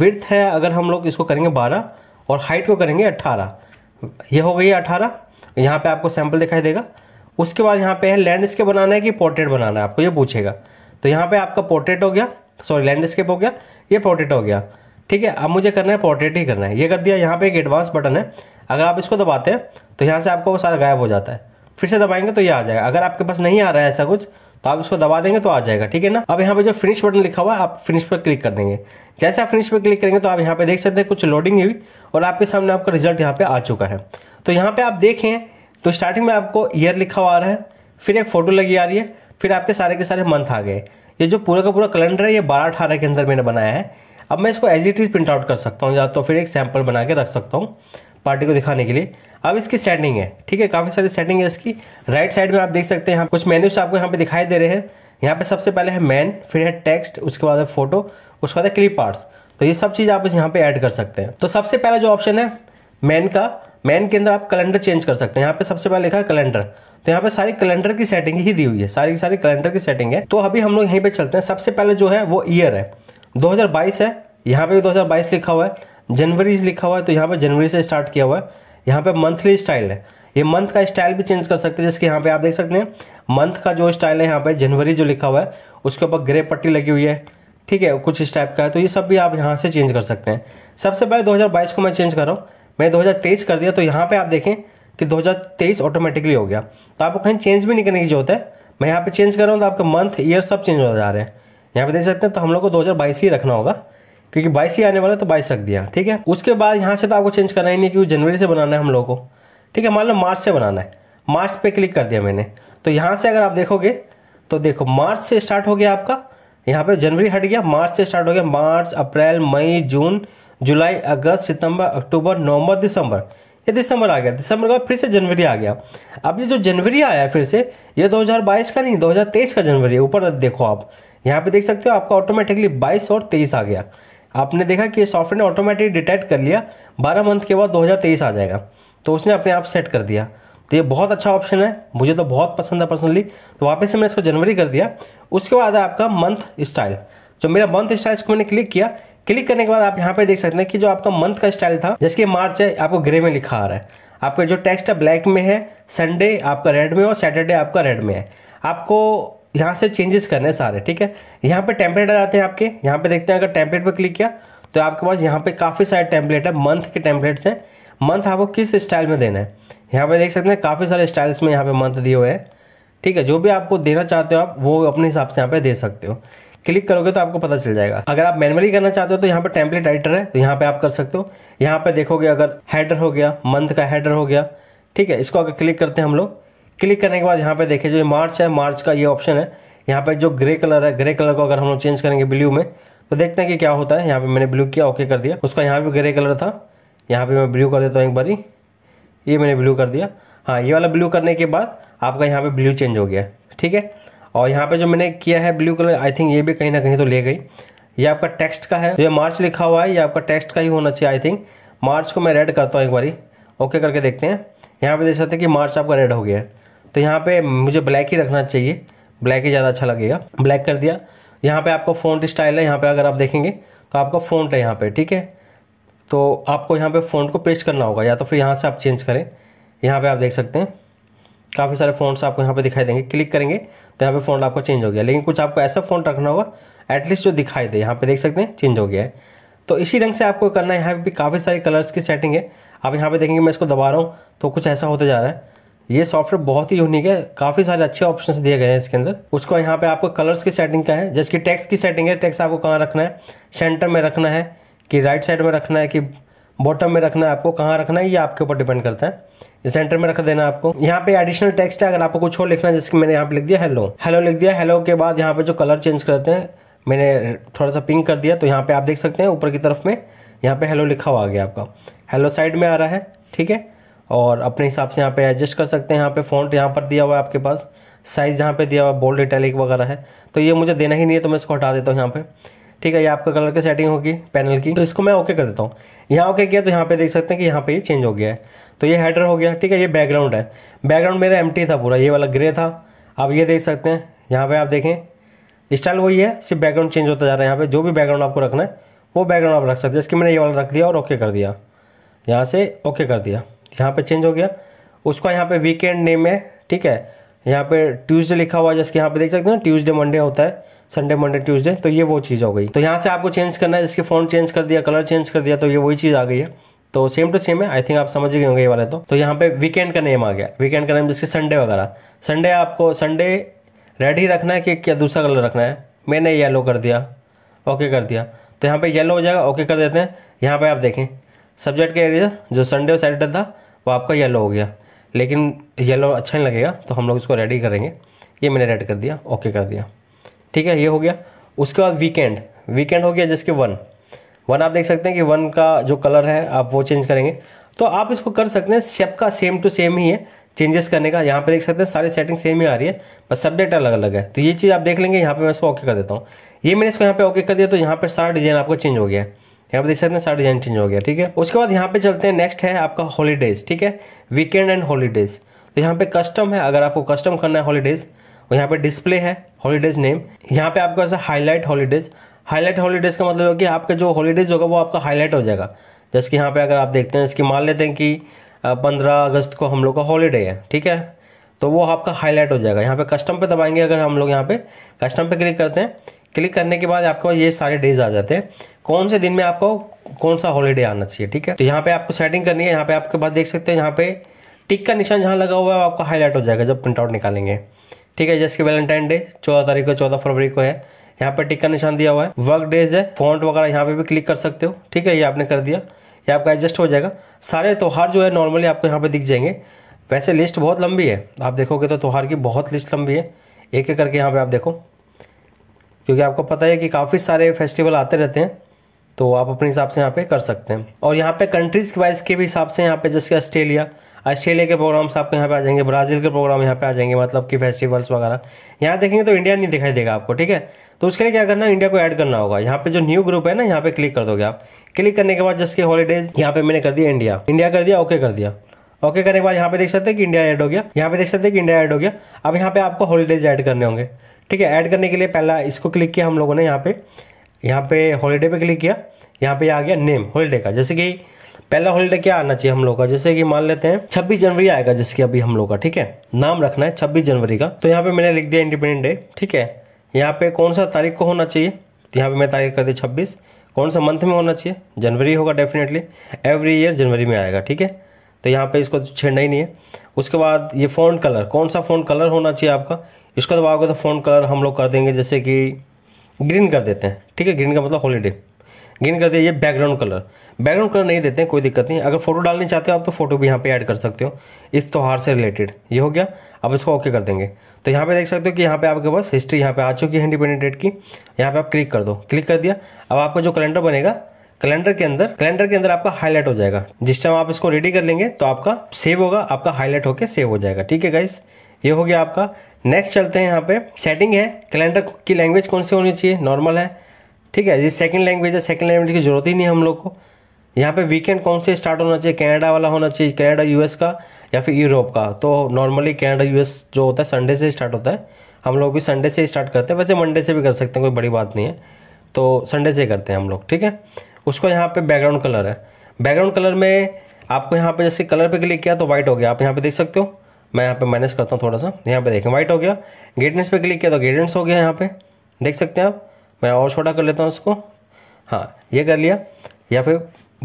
विर्थ है अगर हम लोग इसको करेंगे बारह और हाइट को करेंगे अट्ठारह ये हो गई अट्ठारह यहाँ पर आपको सैम्पल दिखाई देगा उसके बाद यहाँ पे है लैंडस्केप बनाना है कि पोर्ट्रेट बनाना है आपको ये पूछेगा तो यहाँ पे आपका पोर्ट्रेट हो गया सॉरी लैंडस्केप हो गया ये पोर्ट्रेट हो गया ठीक है अब मुझे करना है पोर्ट्रेट ही करना है ये कर दिया यहाँ पे एक एडवांस बटन है अगर आप इसको दबाते हैं तो यहाँ से आपका वो सारा गायब हो जाता है फिर से दबाएंगे तो ये आ जाएगा अगर आपके पास नहीं आ रहा है ऐसा कुछ तो आप इसको दबा देंगे तो आ जाएगा ठीक है ना अब यहाँ पे जो फिनिश बटन लिखा हुआ है आप फिनिश पर क्लिक कर देंगे जैसे आप फिनिश पर क्लिक करेंगे तो आप यहाँ पे देख सकते हैं कुछ लोडिंग हुई और आपके सामने आपका रिजल्ट यहाँ पे आ चुका है तो यहाँ पे आप देखें तो स्टार्टिंग में आपको ईयर लिखा हुआ आ रहा है फिर एक फोटो लगी आ रही है फिर आपके सारे के सारे मंथ आ गए ये जो पूरा का पूरा कैलेंडर है ये बारह अठारह के अंदर मैंने बनाया है अब मैं इसको as it is print out कर सकता हूँ या तो फिर एक सैम्पल बना के रख सकता हूँ पार्टी को दिखाने के लिए अब इसकी सेटिंग है ठीक है काफ़ी सारी सेटिंग है इसकी राइट साइड में आप देख सकते हैं कुछ मेन्यूस आपको यहाँ पे दिखाई दे रहे हैं यहाँ पे सबसे पहले है मैन फिर है टेक्स्ट उसके बाद है फोटो उसके बाद है क्लिप आर्ट्स तो ये सब चीज़ आप इस यहाँ पे ऐड कर सकते हैं तो सबसे पहला जो ऑप्शन है मैन का मैन के अंदर आप कैलेंडर चेंज कर सकते हैं यहाँ पे सबसे पहले लिखा है कैलेंडर तो यहाँ पे सारी कैलेंडर की सेटिंग ही दी हुई है सारी सारी कैलेंडर की सेटिंग है तो अभी हम लोग यहीं पे चलते हैं सबसे पहले जो है वो ईयर है दो है यहाँ पे भी दो लिखा हुआ है जनवरी लिखा हुआ है तो यहाँ पर जनवरी से स्टार्ट किया हुआ है यहाँ पे मंथली स्टाइल है ये मंथ का स्टाइल भी चेंज कर सकते हैं जैसे यहाँ पे आप देख सकते हैं मंथ का जो स्टाइल है यहाँ पे जनवरी जो लिखा हुआ है उसके ऊपर ग्रे पट्टी लगी हुई है ठीक है कुछ इस टाइप का है तो ये सब भी आप यहाँ से चेंज कर सकते हैं सबसे पहले 2022 को मैं चेंज कर रहा हूँ मैं 2023 कर दिया तो यहाँ पे आप देखें कि 2023 ऑटोमेटिकली हो गया तो आपको कहीं चेंज भी नहीं करने की जरूरत है मैं यहाँ पे चेंज कर रहा हूँ तो आपके मंथ ईयर सब चेंज होता जा रहे हैं यहाँ पे देख सकते हैं तो हम लोग को दो ही रखना होगा क्योंकि बाईस ही आने वाला तो बाईस रख दिया ठीक है उसके बाद यहाँ से तो आपको चेंज करना ही नहीं क्योंकि जनवरी से बनाना है हम लोगों को ठीक है मान लो मार्च से बनाना है मार्च पे क्लिक कर दिया मैंने तो यहाँ से अगर आप देखोगे तो देखो मार्च से स्टार्ट हो गया आपका यहाँ पे जनवरी हट गया मार्च से स्टार्ट हो गया मार्च अप्रैल मई जून जुलाई अगस्त सितंबर अक्टूबर नवंबर दिसंबर ये दिसंबर आ गया दिसंबर का फिर से जनवरी आ गया अब ये जो जनवरी आया फिर से ये 2022 का नहीं 2023 का जनवरी है ऊपर देखो आप यहाँ पे देख सकते हो आपका ऑटोमेटिकली 22 और 23 आ गया आपने देखा कि सॉफ्टवेयर ने ऑटोमेटिक डिटेक्ट कर लिया बारह मंथ के बाद दो आ जाएगा तो उसने अपने आप सेट कर दिया तो ये बहुत अच्छा ऑप्शन है मुझे तो बहुत पसंद है पर्सनली तो वापस से मैंने इसको जनवरी कर दिया उसके बाद आपका मंथ स्टाइल जो मेरा मंथ स्टाइल इसको मैंने क्लिक किया क्लिक करने के बाद आप यहाँ पे देख सकते हैं कि जो आपका मंथ का स्टाइल था जैसे कि मार्च है आपको ग्रे में लिखा आ रहा है आपका जो टेक्स्ट है ब्लैक में है संडे आपका रेड में और सैटरडे आपका रेड में है आपको यहाँ से चेंजेस करने सारे ठीक है यहाँ पे टेम्पलेट आ जाते हैं आपके यहाँ पे देखते हैं अगर टेम्पलेट पे क्लिक किया तो आपके पास यहाँ पे काफ़ी सारे टेम्पलेट है मंथ के टेम्पलेट्स हैं मंथ आपको किस स्टाइल में देना है यहाँ पे देख सकते हैं काफ़ी सारे स्टाइल्स में यहाँ पे मंथ दिए हुए हैं ठीक है जो भी आपको देना चाहते हो आप वो अपने हिसाब से यहाँ पे दे सकते हो क्लिक करोगे तो आपको पता चल जाएगा अगर आप मैनुअली करना चाहते हो तो यहाँ पे टेम्पलेट एडिटर है तो यहाँ पे आप कर सकते हो यहाँ पे देखोगे अगर हैडर हो गया मंथ का हेडर हो गया ठीक है इसको अगर क्लिक करते हैं हम लोग क्लिक करने के बाद यहाँ पे देखिए जो ये मार्च है मार्च का ये ऑप्शन है यहाँ पे जो ग्रे कलर है ग्रे कलर को अगर हम लोग चेंज करेंगे ब्लू में तो देखते हैं कि क्या होता है यहाँ पे मैंने ब्लू किया ओके कर दिया उसका यहाँ पे ग्रे कलर था यहाँ पे मैं ब्लू कर देता हूँ एक बारी ये मैंने ब्लू कर दिया हाँ ये वाला ब्लू करने के बाद आपका यहाँ पर ब्लू चेंज हो गया ठीक है और यहाँ पर जो मैंने किया है ब्लू कलर आई थिंक ये भी कहीं ना कहीं तो ले गई ये आपका टेक्स्ट का है जो तो मार्च लिखा हुआ है ये आपका टेक्स्ट का ही होना चाहिए आई थिंक मार्च को मैं रेड करता हूँ एक बारी ओके करके देखते हैं यहाँ पे देख सकते हैं कि मार्च आपका रेड हो गया है तो यहाँ पे मुझे ब्लैक ही रखना चाहिए ब्लैक ही ज़्यादा अच्छा लगेगा ब्लैक कर दिया यहाँ पे आपका फ़ॉन्ट स्टाइल है यहाँ पे अगर आप देखेंगे तो आपका फ़ॉन्ट है यहाँ पे ठीक है तो आपको यहाँ पे फ़ॉन्ट को पेस्ट करना होगा या तो फिर यहाँ से आप चेंज करें यहाँ पर आप देख सकते हैं काफ़ी सारे फ़ोन आपको यहाँ पे दिखाई देंगे क्लिक करेंगे तो यहाँ पर फोन आपका चेंज हो गया लेकिन कुछ आपको ऐसा फ़ोन रखना होगा एटलीस्ट जो दिखाई दे यहाँ पर देख सकते हैं चेंज हो गया है तो इसी ढंग से आपको करना है यहाँ पे भी काफ़ी सारे कलर्स की सेटिंग है आप यहाँ पे देखेंगे मैं इसको दबा रहा हूँ तो कुछ ऐसा होता जा रहा है ये सॉफ्टवेयर बहुत ही यूनिक है काफ़ी सारे अच्छे ऑप्शंस दिए गए हैं इसके अंदर उसको यहाँ पे आपको कलर्स की सेटिंग का है जैसे कि टेक्स्ट की सेटिंग है टेक्स्ट आपको कहाँ रखना है सेंटर में रखना है कि राइट साइड में रखना है कि बॉटम में रखना है आपको कहाँ रखना है ये आपके ऊपर डिपेंड करता है ये सेंटर में रख देना आपको यहाँ पे एडिशनल टेक्स्ट है अगर आपको कुछ और लिखना है जैसे मैंने यहाँ पे लिख दिया हेलो हेलो लिख दिया हेलो के बाद यहाँ पे जो कलर चेंज करते हैं मैंने थोड़ा सा पिंक कर दिया तो यहाँ पे आप देख सकते हैं ऊपर की तरफ में यहाँ पे हेलो लिखा हुआ आ गया आपका हेलो साइड में आ रहा है ठीक है और अपने हिसाब से यहाँ पे एडजस्ट कर सकते हैं यहाँ पे फ़ॉन्ट यहाँ पर दिया हुआ है आपके पास साइज़ यहाँ पे दिया हुआ है बोल्ड इटैलिक वगैरह है तो ये मुझे देना ही नहीं है तो मैं इसको हटा देता हूँ यहाँ पे ठीक है ये आपका कलर की सेटिंग होगी पैनल की तो इसको मैं ओके कर देता हूँ यहाँ ओके किया तो यहाँ पर देख सकते हैं कि यहाँ पर ये चेंज हो गया है तो ये हेडर हो गया ठीक है ये बैकग्राउंड है बैकग्राउंड मेरा एम था पूरा ये वाला ग्रे था आप ये देख सकते हैं यहाँ पर आप देखें स्टाइल वही है सिर्फ बैकग्राउंड चेंज होता जा रहा है यहाँ पर जो भी बैकग्राउंड आपको रखना है वो बैकग्राउंड आप रख सकते हैं जिसकी मैंने ये वाला रख दिया और ओके कर दिया यहाँ से ओके कर दिया यहाँ पे चेंज हो गया उसका यहाँ पे वीकेंड नेम है ठीक है यहाँ पे ट्यूसडे लिखा हुआ है जैसे यहाँ पे देख सकते हो ना ट्यूसडे मंडे होता है संडे मंडे ट्यूसडे तो ये वो चीज़ हो गई तो यहाँ से आपको चेंज करना है जिसके फोन चेंज कर दिया कलर चेंज कर दिया तो ये वही चीज़ आ गई है तो सेम टू सेम है आई थिंक आप समझ गए होंगे ये वाले तो तो यहाँ पे वीकेंड का नेम आ गया वीकेंड का नेम जिसके संडे वगैरह संडे आपको संडे रेड ही रखना है कि क्या दूसरा कलर रखना है मैंने येलो कर दिया ओके कर दिया तो यहाँ पे येलो हो जाएगा ओके कर देते हैं यहाँ पे आप देखें सब्जेक्ट के एरिया जो संडे और सैटरडे था वो आपका येलो हो गया लेकिन येलो अच्छा नहीं लगेगा तो हम लोग इसको रेडी करेंगे ये मैंने रेड कर दिया ओके कर दिया ठीक है ये हो गया उसके बाद वीकेंड वीकेंड हो गया जिसके वन वन आप देख सकते हैं कि वन का जो कलर है आप वो चेंज करेंगे तो आप इसको कर सकते हैं का सेम टू सेम ही है चेंजेस करने का यहाँ पे देख सकते हैं सारी सेटिंग सेम ही आ रही है बस सब्जेक्ट अलग अलग है तो ये चीज़ आप देख लेंगे यहाँ पे मैं इसको ओके कर देता हूँ ये मैंने इसको यहाँ पे ओके कर दिया तो यहाँ पे सारा डिज़ाइन आपका चेंज हो गया है यहाँ पर देख सकते हैं सारा डिजाइन चेंज हो गया ठीक है उसके बाद यहाँ पे चलते हैं नेक्स्ट है आपका हॉलीडेज ठीक है वीकेंड एंड हॉलीडेज तो यहाँ पे कस्टम है अगर आपको कस्टम करना है हॉलीडेज और तो यहाँ पे डिस्प्ले है हॉलीडेज नेम यहाँ पे आपका ऐसा हाईलाइट हॉलीडेज हाईलाइट हॉलीडेज का मतलब है कि आपका जो हॉलीडेज होगा वो आपका हाईलाइट हो जाएगा जैसे कि यहाँ पे अगर आप देखते हैं इसकी मान लेते हैं कि पंद्रह अगस्त को हम लोग का हॉलीडे है ठीक है तो वो आपका हाईलाइट हो जाएगा यहाँ पे कस्टम पे दबाएंगे अगर हम लोग यहाँ पे कस्टम पे क्लिक करते हैं क्लिक करने के बाद आपको ये सारे डेज आ जाते हैं कौन से दिन में आपको कौन सा हॉलीडे आना चाहिए ठीक है तो यहाँ पे आपको सेटिंग करनी है यहाँ पे आपके पास देख सकते हैं यहाँ पे टिक का निशान जहाँ लगा हुआ है आपका हाईलाइट हो जाएगा जब प्रिंट आउट निकालेंगे ठीक है जैसे वैलेंटाइन डे चौदह तारीख को चौदह फरवरी को है यहाँ पे टिक का निशान दिया हुआ है वर्क डेज है फॉन्ट वगैरह यहाँ पे भी क्लिक कर सकते हो ठीक है ये आपने कर दिया ये आपका एडजस्ट हो जाएगा सारे त्यौहार जो है नॉर्मली आपको यहाँ पे दिख जाएंगे वैसे लिस्ट बहुत लंबी है आप देखोगे तो त्यौहार की बहुत लिस्ट लंबी है एक एक करके यहाँ पे आप देखो क्योंकि आपको पता है कि काफ़ी सारे फेस्टिवल आते रहते हैं तो आप अपने हिसाब से यहाँ पे कर सकते हैं और यहाँ पे कंट्रीज़ के वाइज के भी हिसाब से यहाँ पे जैसे ऑस्ट्रेलिया ऑस्ट्रेलिया के प्रोग्राम्स आपको यहाँ पे आ जाएंगे ब्राज़ील के प्रोग्राम यहाँ पे आ जाएंगे मतलब कि फेस्टिवल्स वगैरह यहाँ देखेंगे तो इंडिया नहीं दिखाई देगा आपको ठीक है तो उसके लिए क्या करना है इंडिया को ऐड करना होगा यहाँ पे जो न्यू ग्रुप है ना यहाँ पे क्लिक कर दोगे आप क्लिक करने के बाद जैसे हॉलीडेज यहाँ पे मैंने कर दिया इंडिया इंडिया कर दिया ओके कर दिया ओके करने के बाद यहाँ पे देख सकते हैं कि इंडिया ऐड हो गया यहाँ पे देख सकते हैं कि इंडिया ऐड हो गया अब यहाँ पे आपको हॉलीडेज ऐड करने होंगे ठीक है ऐड करने के लिए पहला इसको क्लिक किया हम लोगों ने यहाँ पे यहाँ पे हॉलीडे पे क्लिक किया यहाँ पे आ गया नेम हॉलीडे का जैसे कि पहला हॉलीडे क्या आना चाहिए हम लोग का जैसे कि मान लेते हैं छब्बीस जनवरी आएगा कि अभी हम लोग का ठीक है नाम रखना है छब्बीस जनवरी का तो यहाँ पे मैंने लिख दिया इंडिपेंडेंट डे ठीक है यहाँ पे कौन सा तारीख को होना चाहिए तो यहाँ पे मैं तारीख कर दी छब्बीस कौन सा मंथ में होना चाहिए जनवरी होगा डेफिनेटली एवरी ईयर जनवरी में आएगा ठीक है तो यहाँ पे इसको छेड़ना ही नहीं है उसके बाद ये फ़ोन कलर कौन सा फ़ोन कलर होना चाहिए आपका इसको दबाओगे तो फ़ोन कलर हम लोग कर देंगे जैसे कि ग्रीन कर देते हैं ठीक है ग्रीन का मतलब हॉलीडे ग्रीन कर दिया ये बैकग्राउंड कलर बैकग्राउंड कलर नहीं देते हैं कोई दिक्कत नहीं अगर फोटो डालनी चाहते हो आप तो फोटो भी यहाँ पे ऐड कर सकते हो इस त्यौहार से रिलेटेड ये हो गया अब इसको ओके कर देंगे तो यहाँ पे देख सकते हो कि यहाँ पे आपके पास हिस्ट्री यहाँ पे आ चुकी है इंडिपेंडेंट डेट की यहाँ पे आप क्लिक कर दो क्लिक कर दिया अब आपका जो कैलेंडर बनेगा कैलेंडर के अंदर कैलेंडर के अंदर आपका हाईलाइट हो जाएगा जिस टाइम आप इसको रेडी कर लेंगे तो आपका सेव होगा आपका हाईलाइट होकर सेव हो जाएगा ठीक है गाइस ये हो गया आपका नेक्स्ट चलते हैं यहाँ पे सेटिंग है कैलेंडर की लैंग्वेज कौन सी होनी चाहिए नॉर्मल है ठीक है ये सेकंड लैंग्वेज है सेकंड लैंग्वेज की जरूरत ही नहीं हम लोग को यहाँ पे वीकेंड कौन से स्टार्ट होना चाहिए कनाडा वाला होना चाहिए कनाडा यूएस का या फिर यूरोप का तो नॉर्मली कनाडा यूएस जो होता है संडे से स्टार्ट होता है हम लोग भी संडे से स्टार्ट करते हैं वैसे मंडे से भी कर सकते हैं कोई बड़ी बात नहीं है तो संडे से करते हैं हम लोग ठीक है उसका यहाँ पे बैकग्राउंड कलर है बैकग्राउंड कलर में आपको यहाँ पे जैसे कलर पे क्लिक किया तो वाइट हो गया आप यहाँ पे देख सकते हो मैं यहाँ पे माइनस करता हूँ थोड़ा सा यहाँ पे देखें व्हाइट हो गया ग्रेडेंस पे क्लिक किया तो ग्रेडेंस हो गया यहाँ पे देख सकते हैं आप मैं और छोटा कर लेता हूँ उसको हाँ ये कर लिया या फिर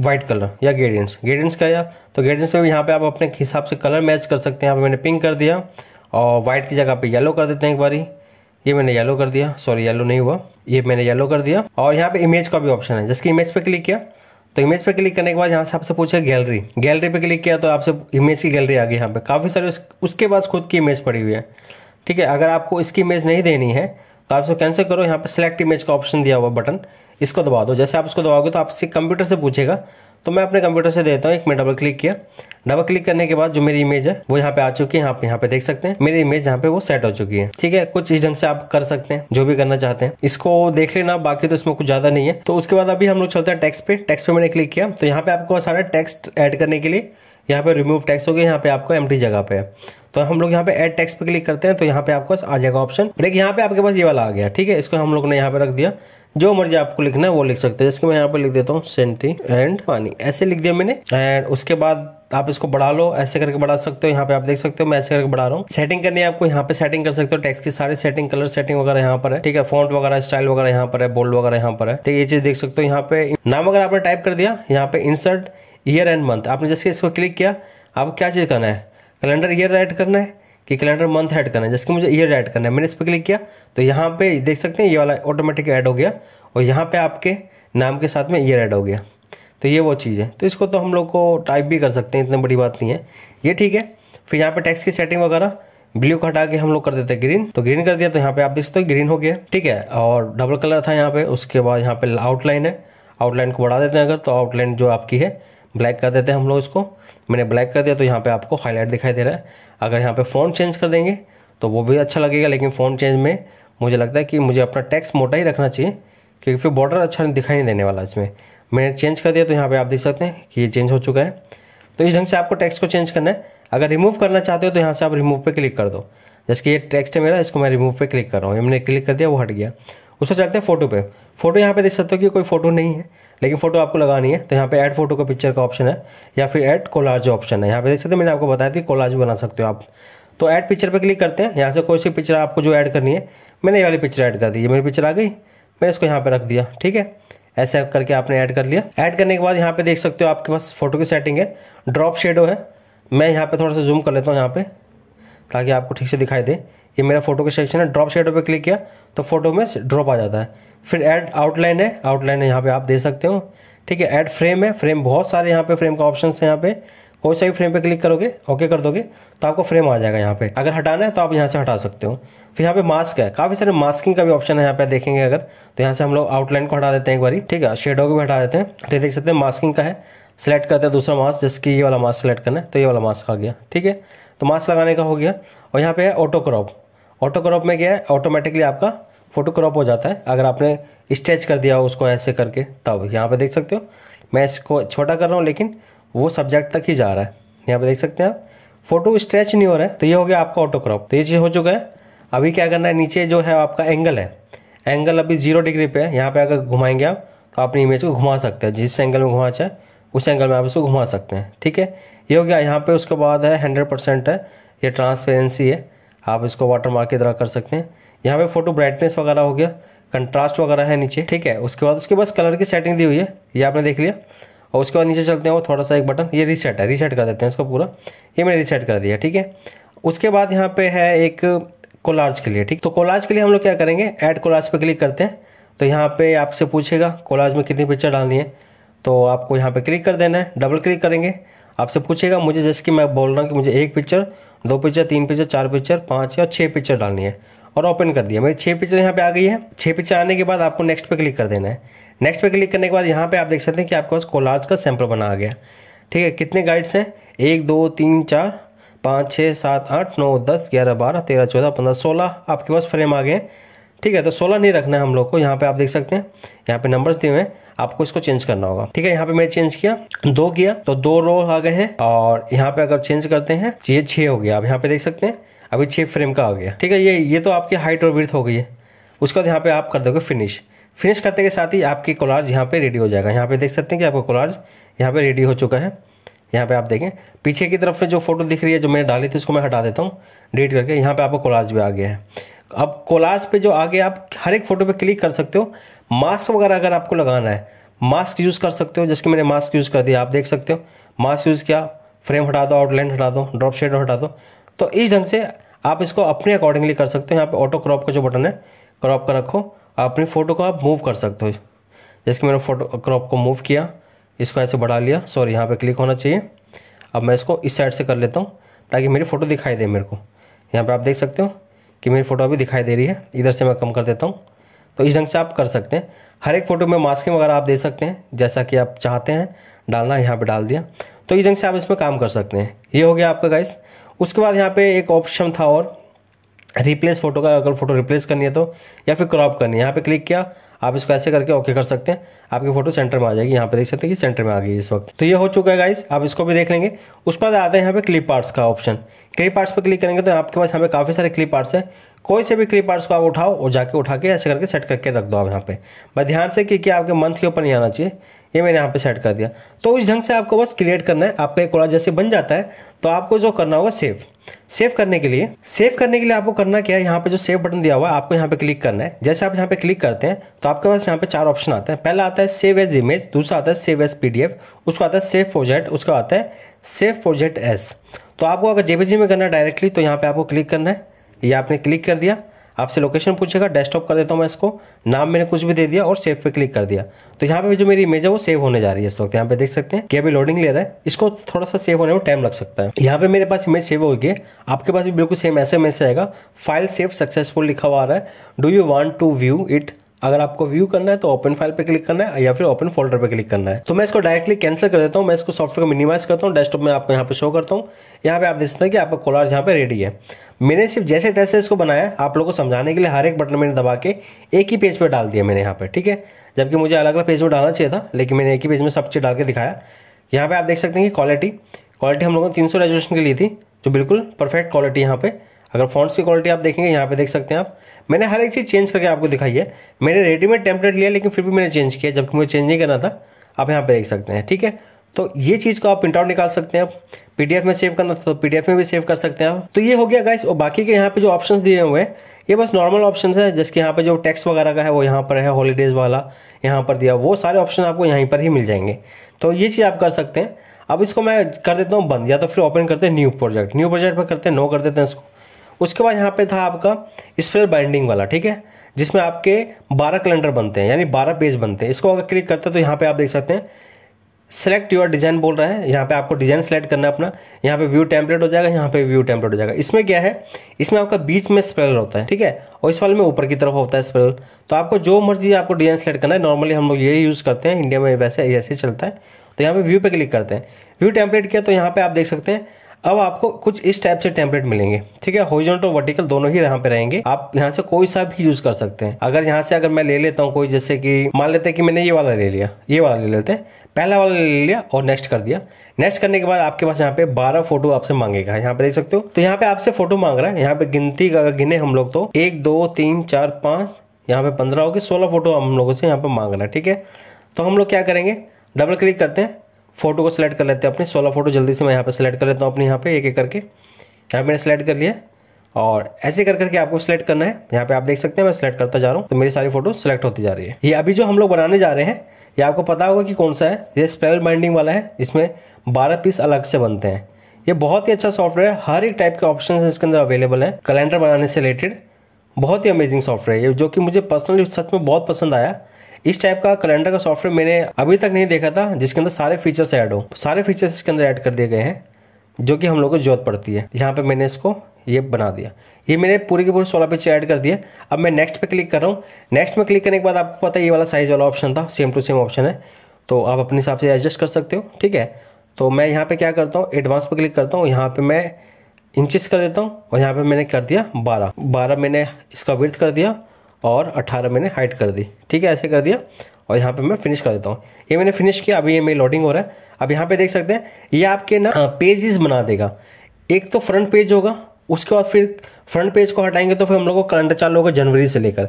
वाइट कलर या ग्रेडियंट्स कर लिया तो ग्रेडियंट्स में भी यहाँ पे आप अपने हिसाब से कलर मैच कर सकते हैं यहाँ पे मैंने पिंक कर दिया और वाइट की जगह पे येलो कर देते हैं एक बारी ये मैंने येलो कर दिया सॉरी येलो नहीं हुआ ये मैंने येलो कर दिया और यहाँ पे इमेज का भी ऑप्शन है जिसकी इमेज पे क्लिक किया तो इमेज पे क्लिक करने के बाद यहाँ से आपसे पूछा गैलरी गैलरी पे क्लिक किया तो आपसे इमेज की गैलरी आ गई यहाँ पे काफ़ी सारे उस, उसके पास खुद की इमेज पड़ी हुई है ठीक है अगर आपको इसकी इमेज नहीं देनी है तो आप इसको कैंसिल करो यहाँ पर सिलेक्ट इमेज का ऑप्शन दिया हुआ बटन इसको दबा दो जैसे आप उसको दबाओगे तो आपसे कंप्यूटर से पूछेगा तो मैं अपने कंप्यूटर से देता हूँ एक मैं डबल क्लिक किया डबल क्लिक करने के बाद जो मेरी इमेज है वो यहाँ पे आ चुकी है आप यहाँ पे देख सकते हैं मेरी इमेज यहाँ पे वो सेट हो चुकी है ठीक है कुछ इस ढंग से आप कर सकते हैं जो भी करना चाहते हैं इसको देख लेना बाकी तो इसमें कुछ ज्यादा नहीं है तो उसके बाद अभी हम लोग चलते हैं टेक्स्ट पे टेक्स पे मैंने क्लिक किया तो यहाँ पे आपको सारा टेक्स्ट एड करने के लिए यहाँ पे रिमूव टैक्स हो गया यहाँ पे आपको एम जगह पे है तो हम लोग यहाँ पे एड टेक्स पे क्लिक करते हैं तो यहाँ पे आपके पास आ जाएगा ऑप्शन और एक यहाँ पे आपके पास ये वाला आ गया ठीक है इसको हम लोग ने यहाँ पे रख दिया जो मर्जी आपको लिखना है वो लिख सकते हैं जैसे मैं यहाँ पे लिख देता हूँ सेंटी एंड पानी ऐसे लिख दिया मैंने एंड उसके बाद आप इसको बढ़ा लो ऐसे करके बढ़ा सकते हो यहाँ पे आप देख सकते हो मैं ऐसे करके बढ़ा रहा हूँ सेटिंग करनी है आपको यहाँ पे सेटिंग कर सकते हो टेक्स की सारी सेटिंग कलर सेटिंग वगैरह यहाँ पर है ठीक है फॉन्ट वगैरह स्टाइल वगैरह यहाँ पर है बोल्ड वगैरह यहाँ पर है तो ये चीज देख सकते हो यहाँ पे नाम अगर आपने टाइप कर दिया यहाँ पे इंसर्ट ईयर एंड मंथ आपने जैसे इसको क्लिक किया आपको क्या चीज करना है कैलेंडर ईयर ऐड करना है कि कैलेंडर मंथ ऐड करना है जैसे कि मुझे ईयर ऐड करना है मैंने इस पर क्लिक किया तो यहाँ पे देख सकते हैं ये वाला ऑटोमेटिक ऐड हो गया और यहाँ पे आपके नाम के साथ में ईयर ऐड हो गया तो ये वो चीज़ है तो इसको तो हम लोग को टाइप भी कर सकते हैं इतनी बड़ी बात नहीं है ये ठीक है फिर यहाँ पर टैक्स की सेटिंग वगैरह ब्लू को हटा के हम लोग कर देते हैं ग्रीन तो ग्रीन कर दिया तो यहाँ पर आप देखते हो ग्रीन हो गया ठीक है और डबल कलर था यहाँ पर उसके बाद यहाँ पर आउटलाइन है आउटलाइन को बढ़ा देते हैं अगर तो आउटलाइन जो आपकी है ब्लैक कर देते हैं हम लोग इसको मैंने ब्लैक कर दिया तो यहाँ पे आपको हाईलाइट दिखाई दे रहा है अगर यहाँ पे फ़ॉन्ट चेंज कर देंगे तो वो भी अच्छा लगेगा लेकिन फ़ॉन्ट चेंज में मुझे लगता है कि मुझे अपना टैक्स मोटा ही रखना चाहिए क्योंकि फिर बॉर्डर अच्छा दिखाई नहीं देने वाला इसमें मैंने चेंज कर दिया तो यहाँ पर आप देख सकते हैं कि ये चेंज हो चुका है तो इस ढंग से आपको टैक्स को चेंज करना है अगर रिमूव करना चाहते हो तो यहाँ से आप रिमूव पर क्लिक कर दो जैसे कि ये टेक्स्ट है मेरा इसको मैं रिमूव पर क्लिक कर रहा हूँ मैंने क्लिक कर दिया वो हट गया उसको चलते हैं फोटो पे फोटो यहाँ पे देख सकते हो कि कोई फोटो नहीं है लेकिन फोटो आपको लगानी है तो यहाँ पे ऐड फोटो का पिक्चर का ऑप्शन है या फिर ऐड कोलाज ऑप्शन है यहाँ पे देख सकते हो मैंने आपको बताया था कोलाज बना सकते हो आप तो ऐड पिक्चर पर क्लिक करते हैं यहाँ से कोई सी पिक्चर आपको जो ऐड करनी है मैंने ये वाली पिक्चर ऐड कर दी ये मेरी पिक्चर आ गई मैंने इसको यहाँ पर रख दिया ठीक है ऐसा करके आपने ऐड कर लिया ऐड करने के बाद यहाँ पे देख सकते हो आपके पास फोटो की सेटिंग है ड्रॉप शेडो है मैं यहाँ पे थोड़ा सा जूम कर लेता हूँ यहाँ पे ताकि आपको ठीक से दिखाई दे ये मेरा फोटो का सेक्शन है ड्रॉप शेडो पे क्लिक किया तो फोटो में ड्रॉप आ जाता है फिर ऐड आउटलाइन है आउटलाइन यहाँ पे आप दे सकते हो ठीक है ऐड फ्रेम है फ्रेम बहुत सारे यहाँ पे फ्रेम का ऑप्शन है यहाँ पे कोई सा भी फ्रेम पे क्लिक करोगे ओके कर दोगे तो आपको फ्रेम आ जाएगा यहाँ पे अगर हटाना है तो आप यहाँ से हटा सकते हो फिर यहाँ पे मास्क है काफ़ी सारे मास्किंग का भी ऑप्शन है यहाँ पे देखेंगे अगर तो यहाँ से हम लोग आउटलाइन को हटा देते हैं एक बार ठीक है शेडो को भी हटा देते हैं तो देख सकते हैं मास्किंग का है सेलेक्ट करते हैं दूसरा मास्क जैसे कि ये वाला मास्क सेलेक्ट करना है तो ये वाला मास्क आ गया ठीक है तो मास्क लगाने का हो गया और यहाँ पे है ऑटो क्रॉप ऑटो क्रॉप में क्या है ऑटोमेटिकली आपका फोटो क्रॉप हो जाता है अगर आपने स्ट्रेच कर दिया हो उसको ऐसे करके तब यहाँ पे देख सकते हो मैं इसको छोटा कर रहा हूँ लेकिन वो सब्जेक्ट तक ही जा रहा है यहाँ पर देख सकते हैं आप फोटो स्ट्रेच नहीं हो रहा है तो ये हो गया आपका ऑटो क्रॉप तो ये चीज़ हो चुका है अभी क्या करना है नीचे जो है आपका एंगल है एंगल अभी जीरो डिग्री पे है यहाँ पे अगर घुमाएंगे आप तो अपनी इमेज को घुमा सकते हैं जिस एंगल में घुमा चाहे उस एंगल में आप इसको घुमा सकते हैं ठीक है ये हो गया यहाँ पे उसके बाद है हंड्रेड परसेंट है ये ट्रांसपेरेंसी है आप इसको वाटर मार्क की तरह कर सकते हैं यहाँ पे फोटो ब्राइटनेस वगैरह हो गया कंट्रास्ट वगैरह है नीचे ठीक है उसके बाद उसके बस कलर की सेटिंग दी हुई है ये आपने देख लिया और उसके बाद नीचे चलते हैं वो थोड़ा सा एक बटन ये रीसेट है रीसेट कर देते हैं इसको पूरा ये मैंने रीसेट कर दिया ठीक है उसके बाद यहाँ पे है एक कोलार्ज के लिए ठीक तो कोलाज के लिए हम लोग क्या करेंगे ऐड कोलाज पर क्लिक करते हैं तो यहाँ पर आपसे पूछेगा कोलाज में कितनी पिक्चर डालनी है तो आपको यहाँ पे क्लिक कर देना है डबल क्लिक करेंगे आपसे पूछेगा मुझे जैसे कि मैं बोल रहा हूँ कि मुझे एक पिक्चर दो पिक्चर तीन पिक्चर चार पिक्चर पाँच या छः पिक्चर डालनी है और ओपन कर दिया मेरी छः पिक्चर यहाँ पे आ गई है छः पिक्चर आने के बाद आपको नेक्स्ट पे क्लिक कर देना है नेक्स्ट पे क्लिक करने के बाद यहाँ पे आप देख सकते हैं कि आपके पास कोलार्स का सैम्पल बना आ गया ठीक है कितने गाइड्स हैं एक दो तीन चार पाँच छः सात आठ नौ दस ग्यारह बारह तेरह चौदह पंद्रह सोलह आपके पास फ्रेम आ गए हैं ठीक है तो सोलह नहीं रखना है हम लोग को यहाँ पे आप देख सकते हैं यहाँ पे नंबर्स दिए हुए हैं आपको इसको चेंज करना होगा ठीक है यहाँ पे मैंने चेंज किया दो किया तो दो रो आ गए हैं और यहाँ पे अगर चेंज करते हैं ये छः हो गया आप यहाँ पे देख सकते हैं अभी छः फ्रेम का आ गया ठीक है ये ये तो आपकी हाइट और विर्थ हो गई है उसके बाद यहाँ पे आप कर दोगे फिनिश फिनिश करते के साथ ही आपकी कोलार्ज यहाँ पे रेडी हो जाएगा यहाँ पे देख सकते हैं कि आपका कोलार्ज यहाँ पे रेडी हो चुका है यहाँ पे आप देखें पीछे की तरफ से जो फोटो दिख रही है जो मैंने डाली थी उसको मैं हटा देता हूँ डिलीट करके यहाँ पे आपको कोलार्ज भी आ गया है अब कोलाज पे जो आगे आप हर एक फ़ोटो पे क्लिक कर सकते हो मास्क वगैरह अगर आपको लगाना है मास्क यूज़ कर सकते हो जैसे मैंने मास्क यूज़ कर दिया आप देख सकते हो मास्क यूज़ किया फ्रेम हटा दो आउटलाइन हटा दो ड्रॉप शेड हटा दो तो इस ढंग से आप इसको अपने अकॉर्डिंगली कर सकते हो यहाँ पे ऑटो क्रॉप का जो बटन है क्रॉप का रखो अपनी फ़ोटो को आप मूव कर सकते हो जैसे कि मैंने फोटो क्रॉप को मूव किया इसको ऐसे बढ़ा लिया सॉरी यहाँ पे क्लिक होना चाहिए अब मैं इसको इस साइड से कर लेता हूँ ताकि मेरी फ़ोटो दिखाई दे मेरे को यहाँ पे आप देख सकते हो कि मेरी फ़ोटो अभी दिखाई दे रही है इधर से मैं कम कर देता हूँ तो इस ढंग से आप कर सकते हैं हर एक फ़ोटो में मास्किंग वगैरह आप दे सकते हैं जैसा कि आप चाहते हैं डालना यहाँ पर डाल दिया तो इस ढंग से आप इसमें काम कर सकते हैं ये हो गया आपका गाइस उसके बाद यहाँ पर एक ऑप्शन था और रिप्लेस फोटो का अगर फोटो रिप्लेस करनी है तो या फिर क्रॉप करनी है यहाँ पे क्लिक किया आप इसको ऐसे करके ओके कर सकते हैं आपकी फोटो सेंटर में आ जाएगी यहाँ पे देख सकते हैं कि सेंटर में आ गई इस वक्त तो ये हो चुका है गाइस आप इसको भी देख लेंगे उस पर आता है यहाँ पे क्लिप आर्ट्स का ऑप्शन क्लिप आर्ट्स पर क्लिक करेंगे तो आपके पास यहाँ पे काफ़ी सारे क्लिप आर्ट्स है कोई से भी क्लिप आर्ट्स को आप उठाओ और जाके उठा के ऐसे करके सेट करके रख दो आप यहाँ पे बस ध्यान से क्योंकि आपके मंथ के ऊपर नहीं आना चाहिए ये मैंने यहाँ पे सेट कर दिया तो इस ढंग से आपको बस क्रिएट करना है आपका एक कोड़ा जैसे बन जाता है तो आपको जो करना होगा सेफ सेव करने के लिए सेव करने के लिए आपको करना क्या है यहाँ पे जो सेव बटन दिया हुआ है आपको यहाँ पे क्लिक करना है जैसे आप यहाँ पे क्लिक करते हैं तो आपके पास यहाँ पे चार ऑप्शन आते हैं पहला आता है सेव एज इमेज दूसरा आता है सेव एज पीडीएफ उसको आता है सेव प्रोजेक्ट उसका आता है सेव प्रोजेक्ट एस तो आपको अगर जेबीजी में करना है डायरेक्टली तो यहाँ पे आपको क्लिक करना है ये आपने क्लिक कर दिया आपसे लोकेशन पूछेगा डेस्कटॉप कर देता हूँ मैं इसको नाम मैंने कुछ भी दे दिया और सेव पे क्लिक कर दिया तो यहाँ पे जो मेरी इमेज है वो सेव होने जा रही है इस वक्त यहाँ पे देख सकते हैं कि अभी लोडिंग ले रहा है इसको थोड़ा सा सेव होने में टाइम लग सकता है यहाँ पे मेरे पास इमेज सेव हो गई है आपके पास भी बिल्कुल सेम ऐसे मैसेज आएगा फाइल सेव सक्सेसफुल लिखा हुआ आ रहा है do you want to view it अगर आपको व्यू करना है तो ओपन फाइल पर क्लिक करना है या फिर ओपन फोल्डर पर क्लिक करना है तो मैं इसको डायरेक्टली कैंसिल कर देता हूँ मैं इसको सॉफ्टवेयर को मिनिमाइज करता हूँ डेस्कटॉप में आपको यहाँ पे शो करता हूँ यहाँ पे आप देख सकते हैं कि आपका कोलार यहाँ पे रेडी है मैंने सिर्फ जैसे तैसे इसको बनाया आप लोगों को समझाने के लिए हर एक बटन मैंने दबा के एक ही पेज पर डाल दिया मैंने यहाँ पर ठीक है जबकि मुझे अलग अलग पेज पर डालना चाहिए था लेकिन मैंने एक ही पेज में सब चीज़ डाल के दिखाया यहाँ पर आप देख सकते हैं कि क्वालिटी क्वालिटी हम लोगों ने तीन रेजोल्यूशन की ली थी जो बिल्कुल परफेक्ट क्वालिटी यहाँ पर अगर फॉन्ट्स की क्वालिटी आप देखेंगे यहाँ पे देख सकते हैं आप मैंने हर एक चीज़ चेंज करके आपको दिखाई है मैंने रेडीमेड टेम्पलेट लिया लेकिन फिर भी मैंने चेंज किया जबकि मुझे चेंज नहीं करना था आप यहाँ पे देख सकते हैं ठीक है तो ये चीज़ को आप प्रिंट आउट निकाल सकते हैं आप पीडीएफ में सेव करना था तो पीडीएफ में भी सेव कर सकते हैं आप तो ये हो गया गाइस और बाकी के यहाँ पे जो ऑप्शंस दिए हुए हैं ये बस नॉर्मल ऑप्शंस है जिसके यहाँ पे जो टैक्स वगैरह का है वो यहाँ पर है हॉलीडेज़ वाला यहाँ पर दिया वो सारे ऑप्शन आपको यहीं पर ही मिल जाएंगे तो ये चीज़ आप कर सकते हैं अब इसको मैं कर देता हूँ बंद या तो फिर ओपन करते हैं न्यू प्रोजेक्ट न्यू प्रोजेक्ट पर करते हैं नो कर देते हैं इसको उसके बाद यहाँ पे था आपका स्पेल बाइंडिंग वाला ठीक है जिसमें आपके 12 कैलेंडर बनते हैं यानी 12 पेज बनते हैं इसको अगर क्लिक करते हैं तो यहाँ पे आप देख सकते हैं सेलेक्ट योर डिज़ाइन बोल रहा है यहाँ पे आपको डिज़ाइन सेलेक्ट करना है अपना यहाँ पे व्यू टेम्पलेट हो जाएगा यहाँ पे व्यू टेम्पलेट हो जाएगा इसमें क्या है इसमें आपका बीच में स्पेलर होता है ठीक है और इस वाले में ऊपर की तरफ होता है स्पेलर तो आपको जो मर्जी आपको डिज़ाइन सेलेक्ट करना है नॉर्मली हम लोग यही यूज़ करते हैं इंडिया में वैसे ऐसे चलता है तो यहाँ पर व्यू पर क्लिक करते हैं व्यू टेम्पलेट किया तो यहाँ पर आप देख सकते हैं अब आपको कुछ इस टाइप से टेम्पलेट मिलेंगे ठीक है होरिजोनटल वर्टिकल दोनों ही यहाँ पे रहेंगे आप यहाँ से कोई सा भी यूज कर सकते हैं अगर यहाँ से अगर मैं ले लेता हूँ कोई जैसे कि मान लेते हैं कि मैंने ये वाला ले लिया ये वाला ले लेते हैं पहला वाला ले लिया और नेक्स्ट कर दिया नेक्स्ट करने के बाद आपके पास यहाँ पे बारह फोटो आपसे मांगेगा यहाँ पे देख सकते हो तो यहाँ पे आपसे फोटो मांग रहा है यहाँ पे गिनती अगर गिने हम लोग तो एक दो तीन चार पाँच यहाँ पे पंद्रह हो गए सोलह फोटो हम लोगों से यहाँ पे मांग रहा है ठीक है तो हम लोग क्या करेंगे डबल क्लिक करते हैं फोटो को सिलेक्ट कर लेते हैं अपनी सोलह फ़ोटो जल्दी से मैं यहाँ पर सिलेक्ट कर लेता हूँ अपने यहाँ पे एक एक करके यहाँ मैंने सेलेक्ट कर लिया और ऐसे कर करके आपको सिलेक्ट करना है यहाँ पे आप देख सकते हैं मैं सिलेक्ट करता जा रहा हूँ तो मेरी सारी फोटो सिलेक्ट होती जा रही है ये अभी जो हम लोग बनाने जा रहे हैं ये आपको पता होगा कि कौन सा है ये स्पेल बाइंडिंग वाला है इसमें बारह पीस अलग से बनते हैं ये बहुत ही अच्छा सॉफ्टवेयर है हर एक टाइप के ऑप्शन इसके अंदर अवेलेबल है कैलेंडर बनाने से रिलेटेड बहुत ही अमेजिंग सॉफ्टवेयर है ये जो कि मुझे पर्सनली सच में बहुत पसंद आया इस टाइप का कैलेंडर का सॉफ्टवेयर मैंने अभी तक नहीं देखा था जिसके अंदर सारे फीचर्स ऐड हो सारे फीचर्स इसके अंदर ऐड कर दिए गए हैं जो कि हम लोग को जरूरत पड़ती है यहाँ पर मैंने इसको ये बना दिया ये मैंने पूरी के पूरी सोलह पिक्स ऐड कर दिया अब मैं नेक्स्ट पर क्लिक कर रहा हूँ नेक्स्ट में क्लिक करने के बाद आपको पता है ये वाला साइज़ वाला ऑप्शन था सेम टू सेम ऑप्शन है तो आप अपने हिसाब से एडजस्ट कर सकते हो ठीक है तो मैं यहाँ पे क्या करता हूँ एडवांस पे क्लिक करता हूँ यहाँ पे मैं इंचेस कर देता हूँ और यहाँ पे मैंने कर दिया बारह बारह मैंने इसका वर्थ कर दिया और 18 मैंने हाइट कर दी ठीक है ऐसे कर दिया और यहाँ पे मैं फिनिश कर देता हूँ ये मैंने फिनिश किया अभी ये मेरी लोडिंग हो रहा है अब यहाँ पे देख सकते हैं ये आपके ना पेजेस हाँ, बना देगा एक तो फ्रंट पेज होगा उसके बाद फिर फ्रंट पेज को हटाएंगे तो फिर हम लोग को कैलेंडर चालू होगा जनवरी से लेकर